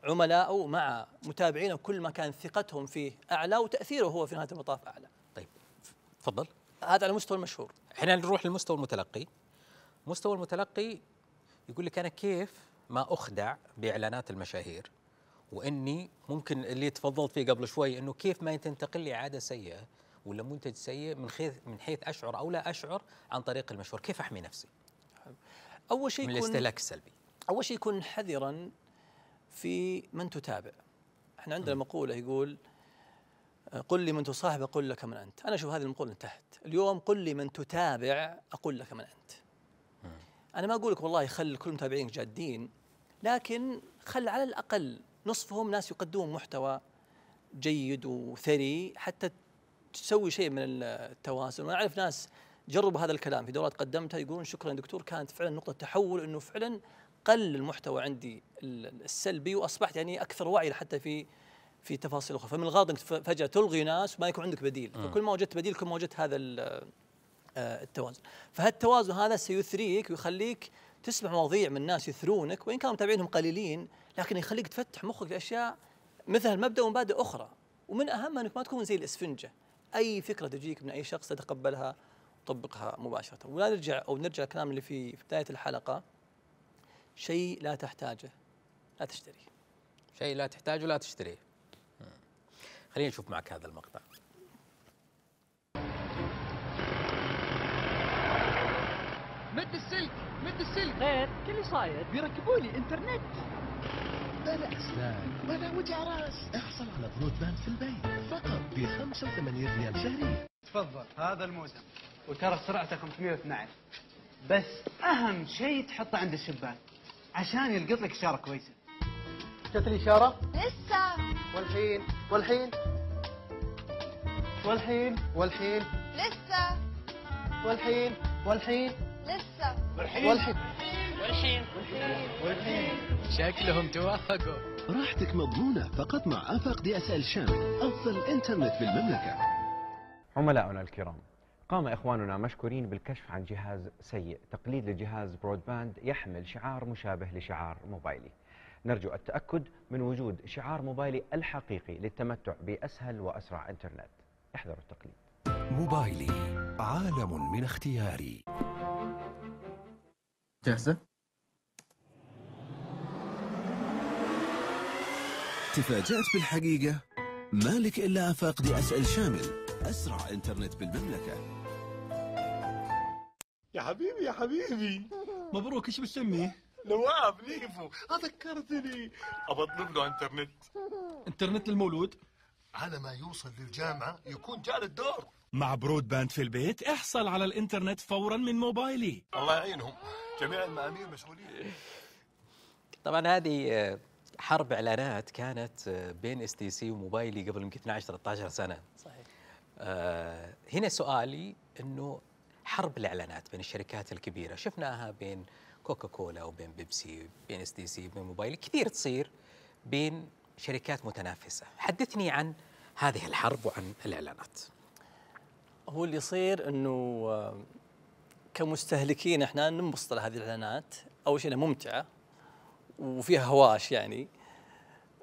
عملاؤه مع متابعينه كل ما كان ثقتهم فيه اعلى وتاثيره هو في نهايه المطاف اعلى. طيب تفضل. هذا على مستوى المشهور. احنا نروح لمستوى المتلقي. مستوى المتلقي يقول لك انا كيف ما اخدع باعلانات المشاهير واني ممكن اللي تفضلت فيه قبل شوي انه كيف ما تنتقل لي عاده سيئه ولا منتج سيء من حيث من حيث اشعر او لا اشعر عن طريق المشهور، كيف احمي نفسي؟ اول شيء من الاستهلاك السلبي. اول شيء يكون حذرا في من تتابع احنا عندنا مقولة يقول آه، قل لي من تصاحب أقول لك من أنت أنا أشوف هذه المقولة انتهت اليوم قل لي من تتابع أقول لك من أنت أنا ما أقول لك والله خل كل متابعينك جادين لكن خل على الأقل نصفهم ناس يقدمون محتوى جيد وثري حتى تسوي شيء من التوازن وأنا أعرف ناس جربوا هذا الكلام في دورات قدمتها يقولون شكرا دكتور كانت فعلا نقطة تحول أنه فعلا قل المحتوى عندي السلبي واصبحت يعني اكثر وعي حتى في في تفاصيل اخرى فمن الغلط انك فجاه تلغي ناس وما يكون عندك بديل فكل ما وجدت بديل كل ما وجدت هذا آه، التوازن فهالتوازن هذا سيثريك ويخليك تسمع مواضيع من ناس يثرونك وان كانوا متابعينهم قليلين لكن يخليك تفتح مخك لاشياء مثل المبدا ومبادئ اخرى ومن اهمها انك ما تكون زي الاسفنجه اي فكره تجيك من اي شخص تتقبلها وتطبقها مباشره ولا نرجع او نرجع الكلام اللي في بدايه الحلقه شيء لا تحتاجه لا تشتريه شيء لا تحتاجه لا تشتريه خلينا نشوف معك هذا المقطع مد السلك مد السلك غير كل صاير بيركبوا لي انترنت بلا اسنان ولا وجع راس احصل على برود باند في البيت فقط ب 85 ريال شهريا تفضل هذا الموزم وترى سرعته 512 بس اهم شيء تحطه عند الشباك عشان يلقط لك إشارة كويسة جت الإشارة؟ لسه والحين والحين والحين والحين لسه والحين والحين لسه والحين والحين والحين والحين شكلهم توافقوا راحتك مضمونة فقط مع افاق دي أسأل شامل أفضل إنترنت بالمملكة عملاؤنا الكرام قام إخواننا مشكورين بالكشف عن جهاز سيء تقليد لجهاز برود باند يحمل شعار مشابه لشعار موبايلي نرجو التأكد من وجود شعار موبايلي الحقيقي للتمتع بأسهل وأسرع إنترنت احذروا التقليد موبايلي عالم من اختياري جاهزة؟ تفاجأت بالحقيقة مالك إلا أفاق دي أسأل شامل أسرع إنترنت بالمملكة يا حبيبي يا حبيبي مبروك ايش بتسميه؟ نواف ليفو ذكرتني أبطلب له انترنت انترنت للمولود على ما يوصل للجامعة يكون جاء للدور مع برود باند في البيت احصل على الانترنت فورا من موبايلي الله يعينهم جميع المآمين مسؤولين طبعا هذه آه، حرب اعلانات كانت آه، بين اس تي سي وموبايلي قبل يمكن 12 13 سنه صحيح آه، هنا سؤالي انه حرب الاعلانات بين الشركات الكبيره شفناها بين كوكا كولا وبين بيبسي بين اس دي سي بين موبايل كثير تصير بين شركات متنافسه حدثني عن هذه الحرب وعن الاعلانات هو اللي يصير انه آه، كمستهلكين احنا ننبسط على هذه الاعلانات اول شيء انها ممتعه وفيها هواش يعني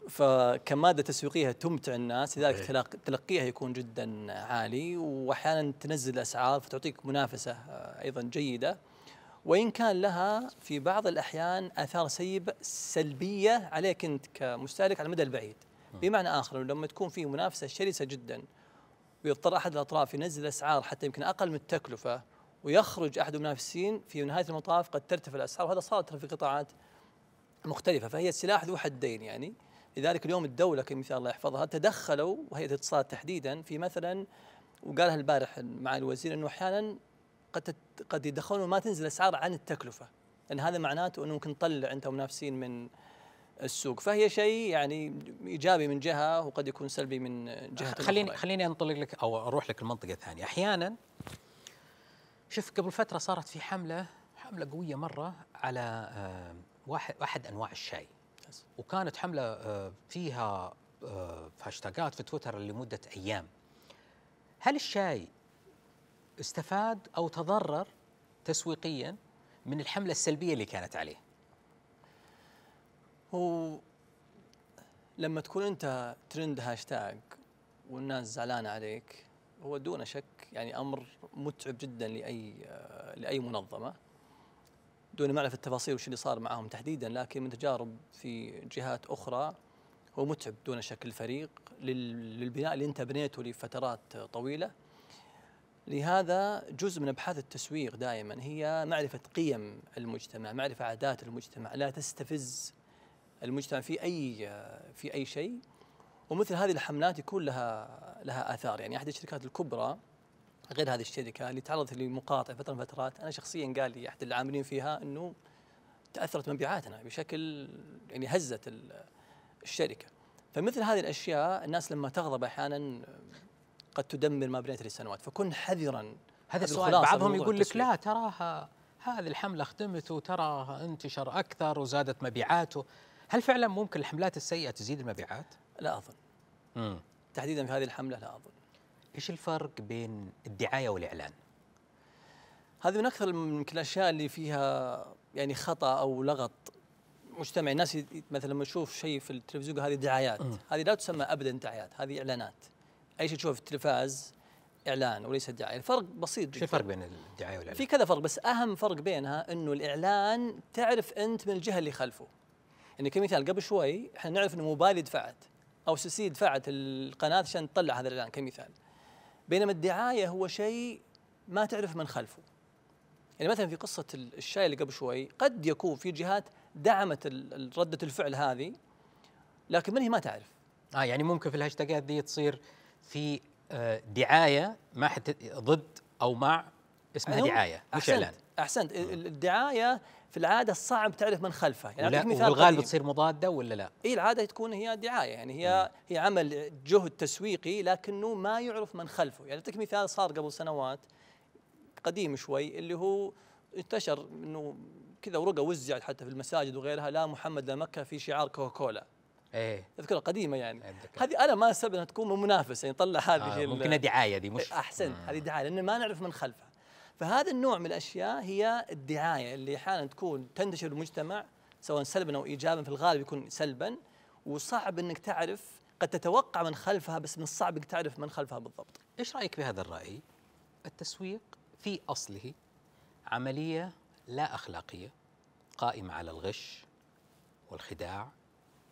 فكماده تسويقيه تمتع الناس لذلك إيه. تلقيها يكون جدا عالي واحيانا تنزل الاسعار فتعطيك منافسه آه، ايضا جيده وان كان لها في بعض الاحيان اثار سيب سلبيه عليك انت كمستهلك على المدى البعيد بمعنى اخر لما تكون في منافسه شرسه جدا ويضطر احد الاطراف ينزل اسعار حتى يمكن اقل من التكلفه ويخرج احد المنافسين في نهايه المطاف قد ترتفع الاسعار وهذا صار في قطاعات مختلفه فهي سلاح ذو حدين يعني لذلك اليوم الدولة كمثال الله يحفظها تدخلوا وهيئة الاتصالات تحديدا في مثلا وقالها البارح مع الوزير انه احيانا قد قد يدخلون ما تنزل الاسعار عن التكلفة لان هذا معناته انه ممكن تطلع انت منافسين من السوق فهي شيء يعني ايجابي من جهه وقد يكون سلبي من جهه خليني أخرى. خليني انطلق لك او اروح لك المنطقه الثانيه احيانا شوف قبل فتره صارت في حمله حمله قويه مره على آه، واحد احد انواع الشاي وكانت حمله آه، فيها آه، هاشتاجات في تويتر لمده ايام هل الشاي استفاد او تضرر تسويقيا من الحمله السلبيه اللي كانت عليه هو لما تكون انت ترند هاشتاج والناس زعلانه عليك هو دون شك يعني امر متعب جدا لاي آه، لاي منظمه دون معرفة التفاصيل وش اللي صار معهم تحديدا لكن من تجارب في جهات أخرى هو متعب دون شك الفريق للبناء اللي أنت بنيته لفترات طويلة لهذا جزء من ابحاث التسويق دائما هي معرفه قيم المجتمع، معرفه عادات المجتمع، لا تستفز المجتمع في اي في اي شيء ومثل هذه الحملات يكون لها لها اثار، يعني احد الشركات الكبرى غير هذه الشركه اللي تعرضت لمقاطعه فتره من فترات انا شخصيا قال لي احد العاملين فيها انه تاثرت مبيعاتنا بشكل يعني هزت الشركه فمثل هذه الاشياء الناس لما تغضب احيانا قد تدمر ما بنيت لسنوات فكن حذرا هذا السؤال بعضهم يقول لك لا تراها هذه الحمله خدمت وترى انتشر اكثر وزادت مبيعاته هل فعلا ممكن الحملات السيئه تزيد المبيعات؟ لا اظن. مم. تحديدا في هذه الحمله لا اظن. ايش الفرق بين الدعايه والاعلان؟ هذه من اكثر يمكن الاشياء اللي فيها يعني خطا او لغط مجتمع الناس مثلا لما تشوف شيء في التلفزيون هذه دعايات هذه لا تسمى ابدا دعايات هذه اعلانات اي شيء تشوفه في التلفاز اعلان وليس دعايه الفرق بسيط جدا شو الفرق بين الدعايه والاعلان في كذا فرق بس اهم فرق بينها انه الاعلان تعرف انت من الجهه اللي خلفه يعني كمثال قبل شوي احنا نعرف انه موبايلي دفعت او سي دفعت القناه عشان تطلع هذا الاعلان كمثال بينما الدعايه هو شيء ما تعرف من خلفه يعني مثلا في قصه الشاي اللي قبل شوي قد يكون في جهات دعمت رده الفعل هذه لكن من هي ما تعرف اه يعني ممكن في الهاشتاجات دي تصير في آه، دعايه ما حت ضد او مع اسمها دعايه مش اعلان احسنت الدعايه في العاده صعب تعرف من خلفه يعني اعطيك مثال والغالب تصير مضاده ولا لا؟ اي العاده تكون هي دعايه يعني هي هي عمل جهد تسويقي لكنه ما يعرف من خلفه يعني اعطيك مثال صار قبل سنوات قديم شوي اللي هو انتشر انه كذا ورقه وزعت حتى في المساجد وغيرها لا محمد لا مكه في شعار كوكولا ايه اذكرها قديمه يعني هذه انا ما سبب انها تكون منافسه يعني طلع هذه آه ممكن دعايه دي مش احسنت هذه دعايه لان ما نعرف من خلفها فهذا النوع من الاشياء هي الدعايه اللي احيانا تكون تنتشر المجتمع سواء سلبا او ايجابا في الغالب يكون سلبا وصعب انك تعرف قد تتوقع من خلفها بس من الصعب انك تعرف من خلفها بالضبط. ايش رايك بهذا الراي؟ التسويق في اصله عمليه لا اخلاقيه قائمه على الغش والخداع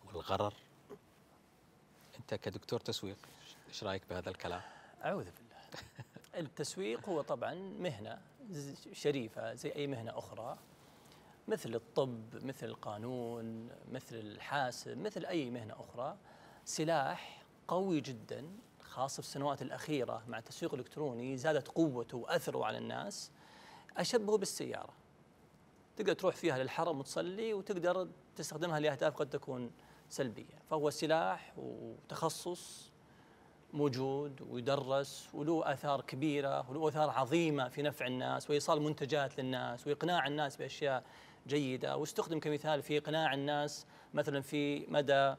والغرر. انت كدكتور تسويق ايش رايك بهذا الكلام؟ اعوذ بالله التسويق هو طبعا مهنه شريفه زي اي مهنه اخرى مثل الطب مثل القانون مثل الحاسب مثل اي مهنه اخرى سلاح قوي جدا خاصه في السنوات الاخيره مع التسويق الالكتروني زادت قوته واثره على الناس اشبهه بالسياره تقدر تروح فيها للحرم وتصلي وتقدر تستخدمها لاهداف قد تكون سلبيه فهو سلاح وتخصص موجود ويدرس وله اثار كبيره وله اثار عظيمه في نفع الناس وايصال منتجات للناس واقناع الناس باشياء جيده واستخدم كمثال في اقناع الناس مثلا في مدى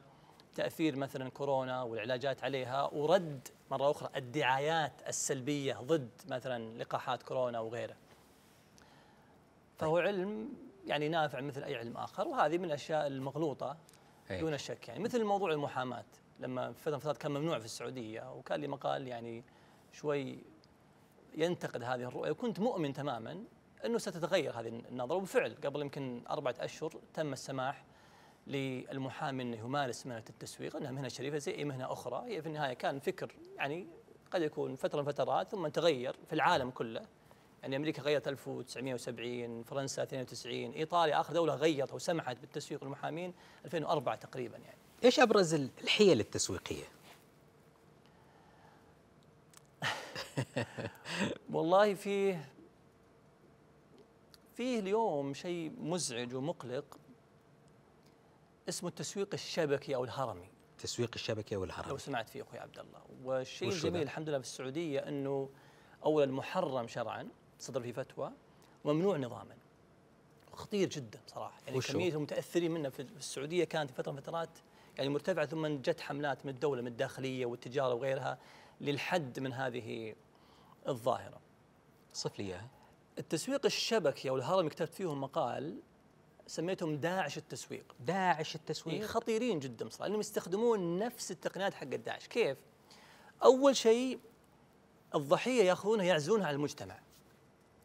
تاثير مثلا كورونا والعلاجات عليها ورد مره اخرى الدعايات السلبيه ضد مثلا لقاحات كورونا وغيره. فهو طيب. علم يعني نافع مثل اي علم اخر وهذه من الاشياء المغلوطه إيه. دون شك يعني مثل موضوع المحاماه لما فتره من فترات كان ممنوع في السعوديه وكان لي مقال يعني شوي ينتقد هذه الرؤيه وكنت مؤمن تماما انه ستتغير هذه النظره وبالفعل قبل يمكن اربعه اشهر تم السماح للمحامي انه يمارس مهنه التسويق انها مهنه شريفه زي اي مهنه اخرى هي في النهايه كان فكر يعني قد يكون فتره من فترات ثم تغير في العالم كله يعني امريكا غيرت 1970 فرنسا 92 ايطاليا اخر دوله غيرت او سمحت بالتسويق للمحامين 2004 تقريبا يعني ايش ابرز الحيل التسويقيه؟ والله في فيه اليوم شيء مزعج ومقلق اسمه التسويق الشبكي او الهرمي التسويق الشبكي او الهرمي لو سمعت فيه اخوي عبد الله والشيء الجميل الحمد لله في السعوديه انه اولا محرم شرعا صدر في فتوى وممنوع نظاما خطير جدا صراحه يعني كميه المتاثرين منه في السعوديه كانت في فتره من فترات يعني مرتفعه ثم جت حملات من الدوله من الداخليه والتجاره وغيرها للحد من هذه الظاهره. صف لي اياها. التسويق الشبكي او الهرم كتبت فيهم مقال سميتهم داعش التسويق. داعش التسويق؟ إيه، خطيرين جدا صراحه لانهم يستخدمون نفس التقنيات حق داعش، كيف؟ اول شيء الضحيه ياخذونها يعزلونها على المجتمع.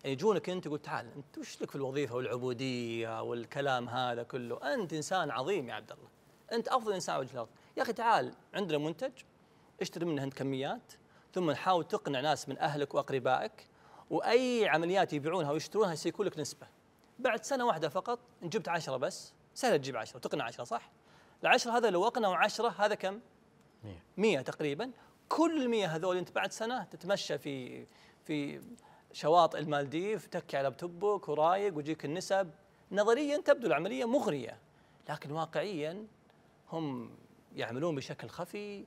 يعني يجونك انت يقول تعال انت وش لك في الوظيفه والعبوديه والكلام هذا كله؟ انت انسان عظيم يا عبد الله. انت افضل انسان على وجه الارض يا اخي تعال عندنا منتج اشتري منه انت كميات ثم حاول تقنع ناس من اهلك واقربائك واي عمليات يبيعونها ويشترونها سيكون لك نسبه بعد سنه واحده فقط ان جبت 10 بس سهله تجيب 10 وتقنع 10 صح ال10 هذا لو اقنعوا 10 هذا كم 100 100 تقريبا كل ال100 هذول انت بعد سنه تتمشى في في شواطئ المالديف تكي على لابتوبك ورايق ويجيك النسب نظريا تبدو العمليه مغريه لكن واقعيا هم يعملون بشكل خفي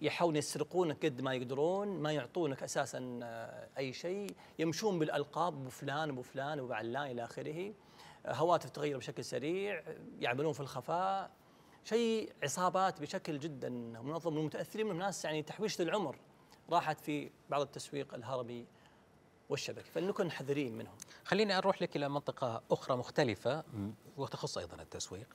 يحاولون يسرقونك قد ما يقدرون ما يعطونك اساسا آه، اي شيء يمشون بالالقاب ابو فلان فلان وفلان علان الى اخره هواتف تغير بشكل سريع يعملون في الخفاء شيء عصابات بشكل جدا منظم والمتاثرين منهم ناس يعني تحويشه العمر راحت في بعض التسويق الهرمي والشبكي فلنكن حذرين منهم خليني اروح لك الى منطقه اخرى مختلفه وتخص ايضا التسويق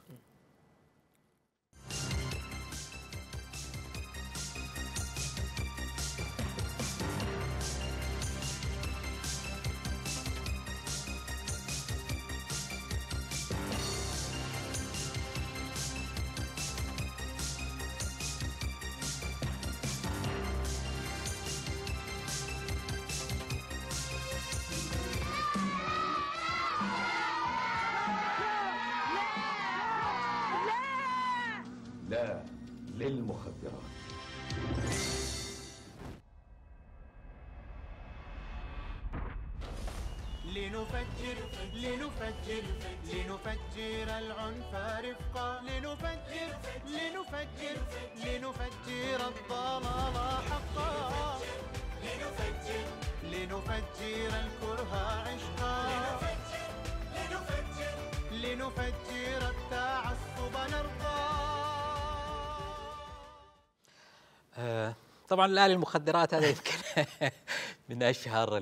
لنفجر العنف رفقا لنفجر لنفجر لنفجر الضلال حقا لنفجر لنفجر الكره عشقا لنفجر لنفجر التعصب نرقى آه، طبعا الآلة المخدرات هذا يمكن من أشهر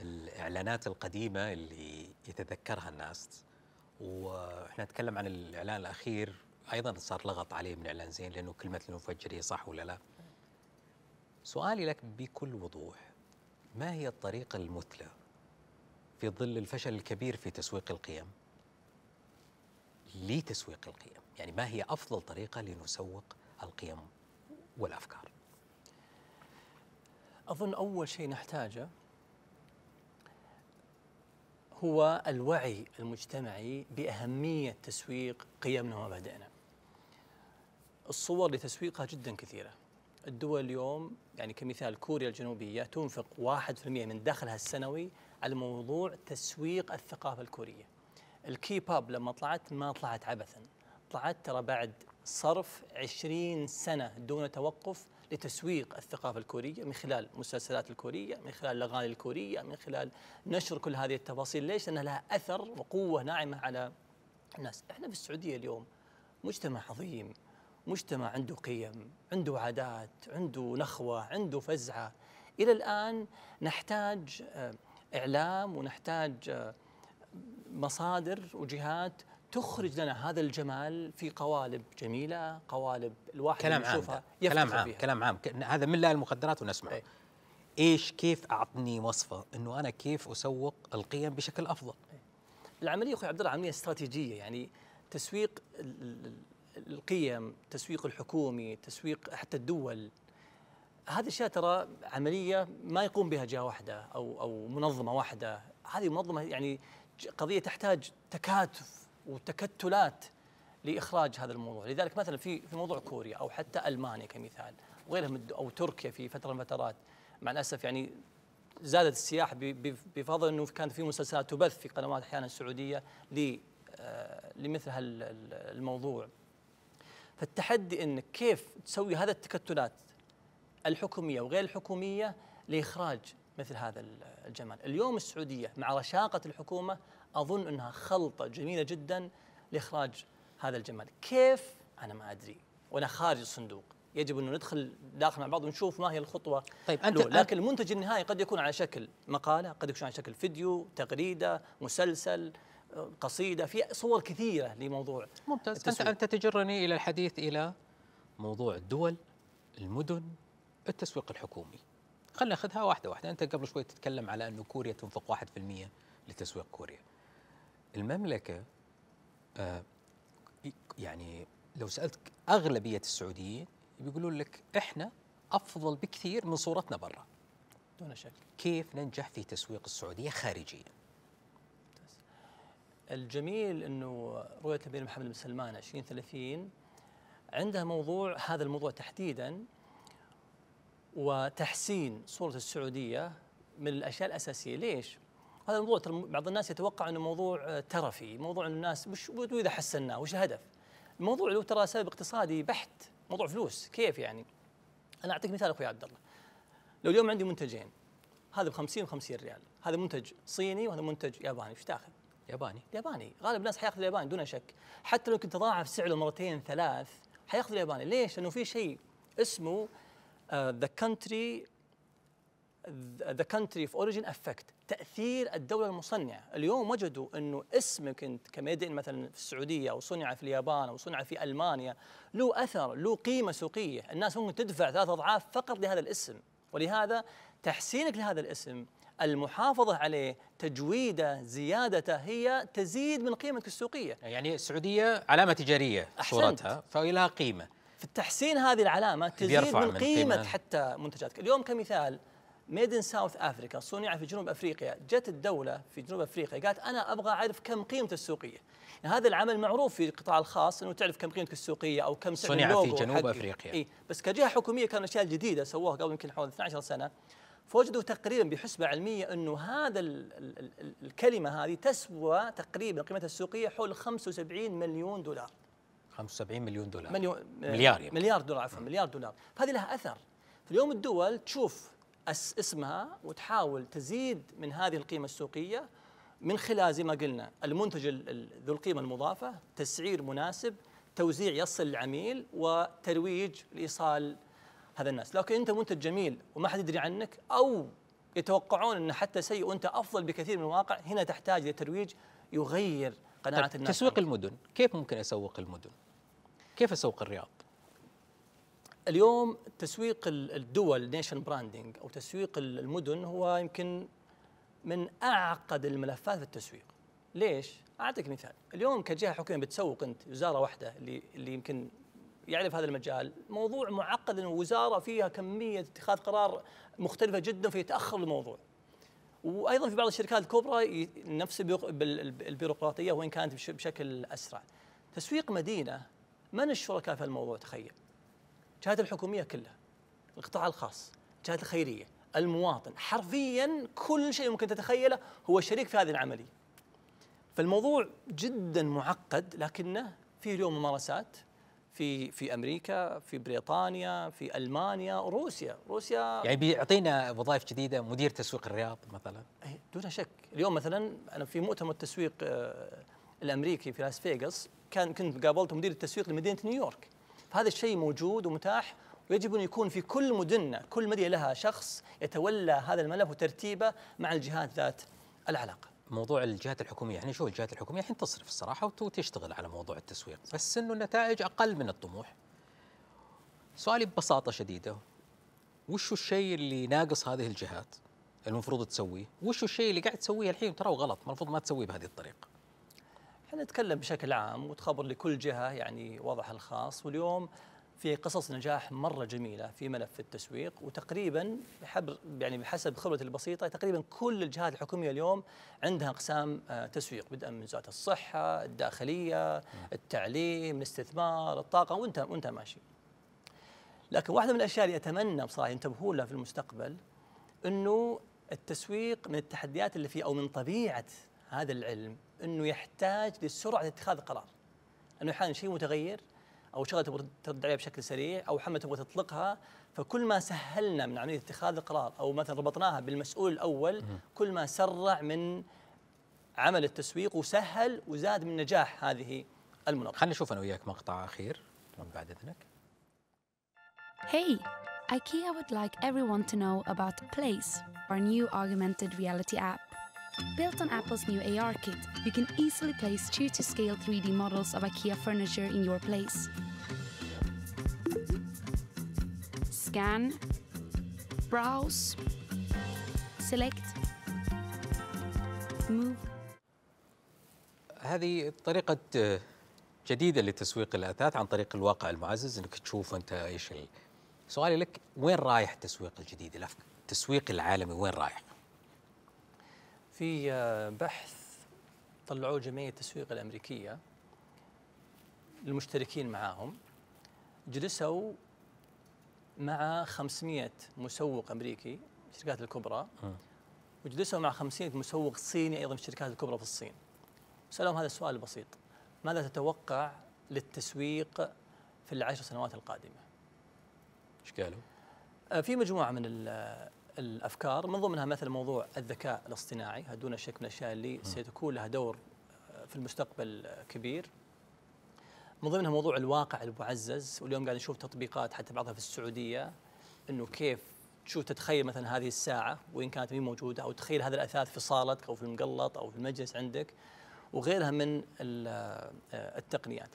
الإعلانات القديمة اللي يتذكرها الناس واحنا نتكلم عن الاعلان الاخير ايضا صار لغط عليه من اعلان زين لانه كلمه المفجر هي صح ولا لا؟ سؤالي لك بكل وضوح ما هي الطريقه المثلى في ظل الفشل الكبير في تسويق القيم لتسويق القيم يعني ما هي أفضل طريقة لنسوق القيم والأفكار أظن أول شيء نحتاجه هو الوعي المجتمعي بأهمية تسويق قيمنا ومبادئنا الصور لتسويقها جدا كثيرة الدول اليوم يعني كمثال كوريا الجنوبية تنفق 1% من دخلها السنوي على موضوع تسويق الثقافة الكورية الكي باب لما طلعت ما طلعت عبثا طلعت ترى بعد صرف 20 سنة دون توقف لتسويق الثقافة الكورية من خلال المسلسلات الكورية من خلال الأغاني الكورية من خلال نشر كل هذه التفاصيل ليش؟ لأنها لها أثر وقوة ناعمة على الناس إحنا في السعودية اليوم مجتمع عظيم مجتمع عنده قيم عنده عادات عنده نخوة عنده فزعة إلى الآن نحتاج آه، إعلام ونحتاج آه، مصادر وجهات تخرج لنا هذا الجمال في قوالب جميله قوالب الواحد كلام عام كلام عام فيها. كلام عام هذا من لا المخدرات ونسمعه أي. ايش كيف اعطني وصفه انه انا كيف اسوق القيم بشكل افضل أي. العمليه اخوي عبد الله عمليه استراتيجيه يعني تسويق القيم تسويق الحكومي تسويق حتى الدول هذه الاشياء ترى عمليه ما يقوم بها جهه واحده او او منظمه واحده هذه منظمه يعني قضيه تحتاج تكاتف وتكتلات لاخراج هذا الموضوع، لذلك مثلا في في موضوع كوريا او حتى المانيا كمثال وغيرها من او تركيا في فتره من الفترات مع الاسف يعني زادت السياحه بفضل انه كان في مسلسلات تبث في قنوات احيانا السعوديه آه، لمثل هالموضوع. فالتحدي انك كيف تسوي هذا التكتلات الحكوميه وغير الحكوميه لاخراج مثل هذا الجمال اليوم السعودية مع رشاقة الحكومة اظن انها خلطه جميله جدا لاخراج هذا الجمال كيف انا ما ادري وانا خارج الصندوق يجب انه ندخل داخل مع بعض ونشوف ما هي الخطوه طيب أنت لكن لكن المنتج النهائي قد يكون على شكل مقاله قد يكون على شكل فيديو تغريده مسلسل قصيده في صور كثيره لموضوع ممتاز التسويق. انت انت تجرني الى الحديث الى موضوع الدول المدن التسويق الحكومي خلينا ناخذها واحده واحده انت قبل شوي تتكلم على انه كوريا تنفق 1% لتسويق كوريا المملكه آه، يعني لو سألتك اغلبيه السعوديين بيقولون لك احنا افضل بكثير من صورتنا برا دون شك كيف ننجح في تسويق السعوديه خارجيا الجميل انه رؤيه الامير محمد بن سلمان 2030 عندها موضوع هذا الموضوع تحديدا وتحسين صوره السعوديه من الاشياء الاساسيه ليش هذا الموضوع بعض الناس يتوقع انه موضوع آه، ترفي موضوع انه الناس وش واذا حسناه وش الهدف الموضوع له ترى سبب اقتصادي بحت موضوع فلوس كيف يعني انا اعطيك مثال اخوي عبد الله لو اليوم عندي منتجين هذا ب 50 و50 ريال هذا منتج صيني وهذا منتج ياباني وش تاخذ ياباني ياباني غالب الناس حياخذ الياباني دون شك حتى لو كنت تضاعف سعره مرتين ثلاث حياخذ الياباني ليش لانه في شيء اسمه ذا آه، كونتري ذا كانتري اوف اوريجن افكت تاثير الدوله المصنعه اليوم وجدوا انه اسم كنت ان مثلا في السعوديه او صنع في اليابان او صنع في المانيا له اثر له قيمه سوقيه الناس ممكن تدفع ثلاث اضعاف فقط لهذا الاسم ولهذا تحسينك لهذا الاسم المحافظة عليه تجويده زيادته هي تزيد من قيمتك السوقية يعني السعودية علامة تجارية أحسنت. صورتها فلها قيمة في التحسين هذه العلامة تزيد من, من قيمة حتى منتجاتك اليوم كمثال ميد ان ساوث افريكا صنع في جنوب افريقيا جت الدوله في جنوب افريقيا قالت انا ابغى اعرف كم قيمته السوقيه يعني هذا العمل معروف في القطاع الخاص انه تعرف كم قيمتك السوقيه او كم سعر صنع في جنوب افريقيا اي بس كجهه حكوميه كان اشياء جديده سووها قبل يمكن حوالي 12 سنه فوجدوا تقريبا بحسبه علميه انه هذا الـ الـ الـ الكلمه هذه تسوى تقريبا قيمتها السوقيه حول 75 مليون دولار 75 مليون دولار مليون مليار يعني. مليار دولار عفوا مليار دولار فهذه لها اثر اليوم الدول تشوف اسمها وتحاول تزيد من هذه القيمه السوقيه من خلال زي ما قلنا المنتج ذو القيمه المضافه تسعير مناسب توزيع يصل العميل وترويج لايصال هذا الناس لكن انت منتج جميل وما حد يدري عنك او يتوقعون انه حتى سيء وانت افضل بكثير من الواقع هنا تحتاج لترويج يغير قناعه طيب، الناس تسويق المدن كيف ممكن اسوق المدن كيف اسوق الرياض اليوم تسويق الدول نيشن براندنج او تسويق المدن هو يمكن من اعقد الملفات في التسويق. ليش؟ اعطيك مثال، اليوم كجهه حكوميه بتسوق انت وزاره واحده اللي اللي يمكن يعرف هذا المجال، موضوع معقد ان وزاره فيها كميه اتخاذ قرار مختلفه جدا فيتاخر الموضوع. وايضا في بعض الشركات الكبرى نفس البيروقراطيه وان كانت بشكل اسرع. تسويق مدينه من الشركاء في الموضوع تخيل؟ الجهات الحكوميه كلها القطاع الخاص الجهات الخيريه المواطن حرفيا كل شيء ممكن تتخيله هو شريك في هذه العمليه فالموضوع جدا معقد لكنه فيه اليوم ممارسات في في امريكا في بريطانيا في المانيا روسيا روسيا يعني بيعطينا وظائف جديده مدير تسويق الرياض مثلا إيه، دون شك اليوم مثلا انا في مؤتمر التسويق آه، الامريكي في لاس فيغاس كان كنت قابلت مدير التسويق لمدينه نيويورك فهذا الشيء موجود ومتاح ويجب أن يكون في كل مدن كل مدينة لها شخص يتولى هذا الملف وترتيبه مع الجهات ذات العلاقة موضوع الجهات الحكوميه يعني شو الجهات الحكوميه الحين تصرف الصراحه وتشتغل على موضوع التسويق بس انه النتائج اقل من الطموح سؤالي ببساطه شديده وش الشيء اللي ناقص هذه الجهات المفروض تسويه وش الشيء اللي قاعد تسويه الحين تراه غلط المفروض ما تسويه بهذه الطريقه احنا نتكلم بشكل عام وتخبر لكل جهه يعني وضعها الخاص واليوم في قصص نجاح مره جميله في ملف التسويق وتقريبا بحبر يعني بحسب خبرتي البسيطه تقريبا كل الجهات الحكوميه اليوم عندها اقسام آه، تسويق بدءا من وزاره الصحه، الداخليه، نعم. التعليم، الاستثمار، الطاقه وانت وانت ماشي. لكن واحده من الاشياء اللي اتمنى بصراحه ينتبهون لها في المستقبل انه التسويق من التحديات اللي فيه او من طبيعه هذا العلم انه يحتاج لسرعه اتخاذ قرار انه احيانا شيء متغير او شغله تبغى ترد عليها بشكل سريع او حمله تبغى تطلقها فكل ما سهلنا من عمليه اتخاذ القرار او مثلا ربطناها بالمسؤول الاول كل ما سرع من عمل التسويق وسهل وزاد من نجاح هذه المنظمه. خلينا نشوف انا وياك مقطع اخير من بعد اذنك. Hey, IKEA would like everyone to know about Place, our new augmented reality app. Built on Apple's new AR kit, you can easily place two to scale 3D models of IKEA furniture in your place. Scan, browse, select, move. هذه طريقة آه، جديدة لتسويق الأثاث عن طريق الواقع المعزز انك تشوف انت ايش سؤالي لك وين رايح التسويق الجديد التسويق العالمي وين رايح؟ في آه، بحث طلعوه جمعية التسويق الأمريكية المشتركين معاهم جلسوا مع 500 مسوق أمريكي الشركات الكبرى آه. وجلسوا مع 500 مسوق صيني أيضا في الشركات الكبرى في الصين سألهم هذا السؤال البسيط ماذا تتوقع للتسويق في العشر سنوات القادمة؟ ايش قالوا؟ آه، في مجموعة من الافكار من ضمنها مثل موضوع الذكاء الاصطناعي هذا دون شك من الاشياء اللي سيكون لها دور آه، في المستقبل آه، كبير من ضمنها موضوع الواقع المعزز واليوم قاعد نشوف تطبيقات حتى بعضها في السعوديه انه كيف شو تتخيل مثلا هذه الساعه وان كانت مي موجوده او تخيل هذا الاثاث في صالتك او في المقلط او في المجلس عندك وغيرها من آه، التقنيات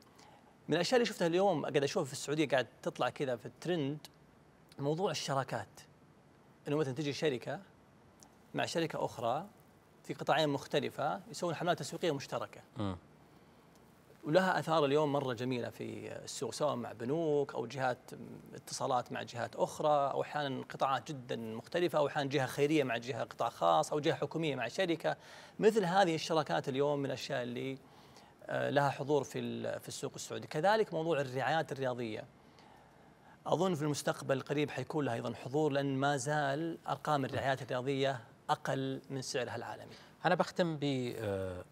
من الاشياء اللي شفتها اليوم قاعد اشوفها في السعوديه قاعد تطلع كذا في الترند موضوع الشراكات انه مثلا تجي شركه مع شركه اخرى في قطاعين مختلفه يسوون حملات تسويقيه مشتركه. ولها اثار اليوم مره جميله في السوق سواء مع بنوك او جهات اتصالات مع جهات اخرى او احيانا قطاعات جدا مختلفه او احيانا جهه خيريه مع جهه قطاع خاص او جهه حكوميه مع شركه مثل هذه الشراكات اليوم من الاشياء اللي آه، لها حضور في في السوق السعودي كذلك موضوع الرعايات الرياضيه اظن في المستقبل القريب حيكون لها ايضا حضور لان ما زال ارقام الرعايات الرياضيه اقل من سعرها العالمي. انا بختم ب آه،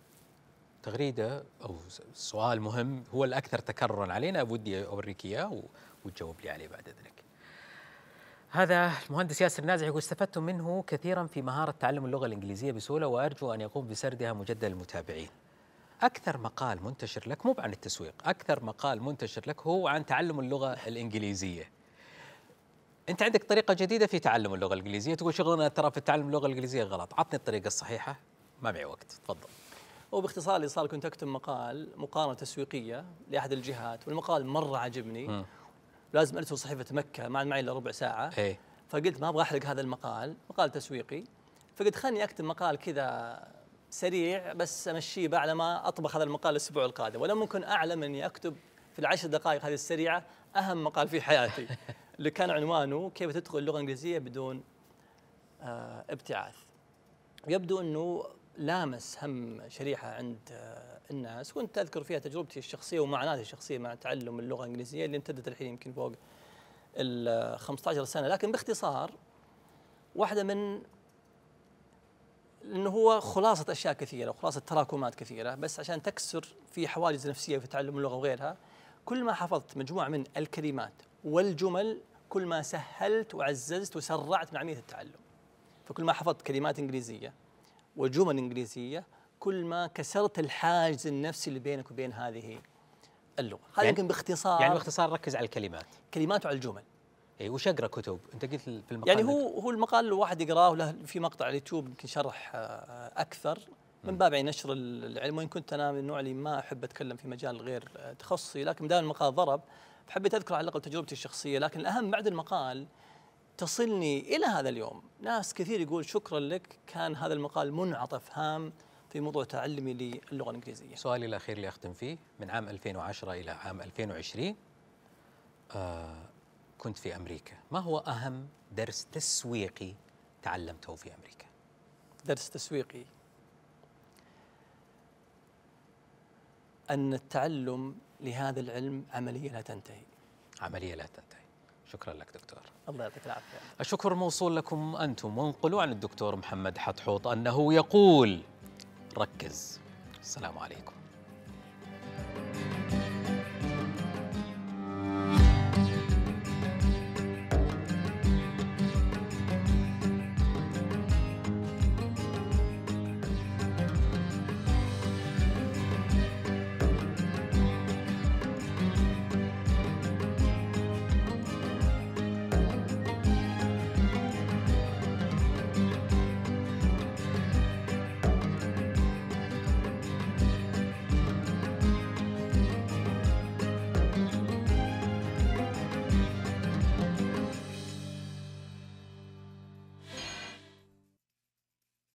تغريده او سؤال مهم هو الاكثر تكررا علينا ودي اوريك اياه وتجاوب لي عليه بعد اذنك. هذا المهندس ياسر نازع يقول استفدت منه كثيرا في مهاره تعلم اللغه الانجليزيه بسهوله وارجو ان يقوم بسردها مجددا للمتابعين. اكثر مقال منتشر لك مو عن التسويق اكثر مقال منتشر لك هو عن تعلم اللغه الانجليزيه انت عندك طريقه جديده في تعلم اللغه الانجليزيه تقول شغلنا ترى في تعلم اللغه الانجليزيه غلط عطني الطريقه الصحيحه ما معي وقت تفضل وباختصار صار كنت أكتب مقال مقارنة تسويقية لأحد الجهات والمقال مرة عجبني م. لازم أرسل صحيفة مكة ما معي إلا ربع ساعة ايه؟ فقلت ما أبغى أحرق هذا المقال مقال تسويقي فقلت خلني أكتب مقال كذا سريع بس امشيه بعد ما اطبخ هذا المقال الاسبوع القادم ولا ممكن اعلم اني اكتب في العشر دقائق هذه السريعه اهم مقال في حياتي اللي كان عنوانه كيف تدخل اللغه الانجليزيه بدون آه ابتعاث يبدو انه لامس هم شريحه عند آه الناس وانت اذكر فيها تجربتي الشخصيه ومعاناتي الشخصيه مع تعلم اللغه الانجليزيه اللي امتدت الحين يمكن فوق ال 15 سنه لكن باختصار واحده من لانه هو خلاصه اشياء كثيره وخلاصه تراكمات كثيره بس عشان تكسر في حواجز نفسيه في تعلم اللغه وغيرها كل ما حفظت مجموعه من الكلمات والجمل كل ما سهلت وعززت وسرعت من عمليه التعلم فكل ما حفظت كلمات انجليزيه وجمل انجليزيه كل ما كسرت الحاجز النفسي اللي بينك وبين هذه اللغه هذا يعني يمكن باختصار يعني باختصار ركز على الكلمات كلمات وعلى الجمل اي وش اقرا كتب؟ انت قلت في المقال يعني هو هو المقال الواحد يقراه وله في مقطع على اليوتيوب يمكن شرح آه، اكثر من باب يعني نشر العلم وان كنت انا من النوع اللي ما احب اتكلم في مجال غير آه، تخصصي لكن دام المقال ضرب فحبيت اذكر على الاقل تجربتي الشخصيه لكن الاهم بعد المقال تصلني الى هذا اليوم ناس كثير يقول شكرا لك كان هذا المقال منعطف هام في موضوع تعلمي للغه الانجليزيه سؤالي الاخير اللي اختم فيه من عام 2010 الى عام 2020 آه كنت في أمريكا ما هو أهم درس تسويقي تعلمته في أمريكا؟ درس تسويقي أن التعلم لهذا العلم عملية لا تنتهي عملية لا تنتهي شكرا لك دكتور الله يعطيك العافية الشكر موصول لكم أنتم وانقلوا عن الدكتور محمد حتحوط أنه يقول ركز السلام عليكم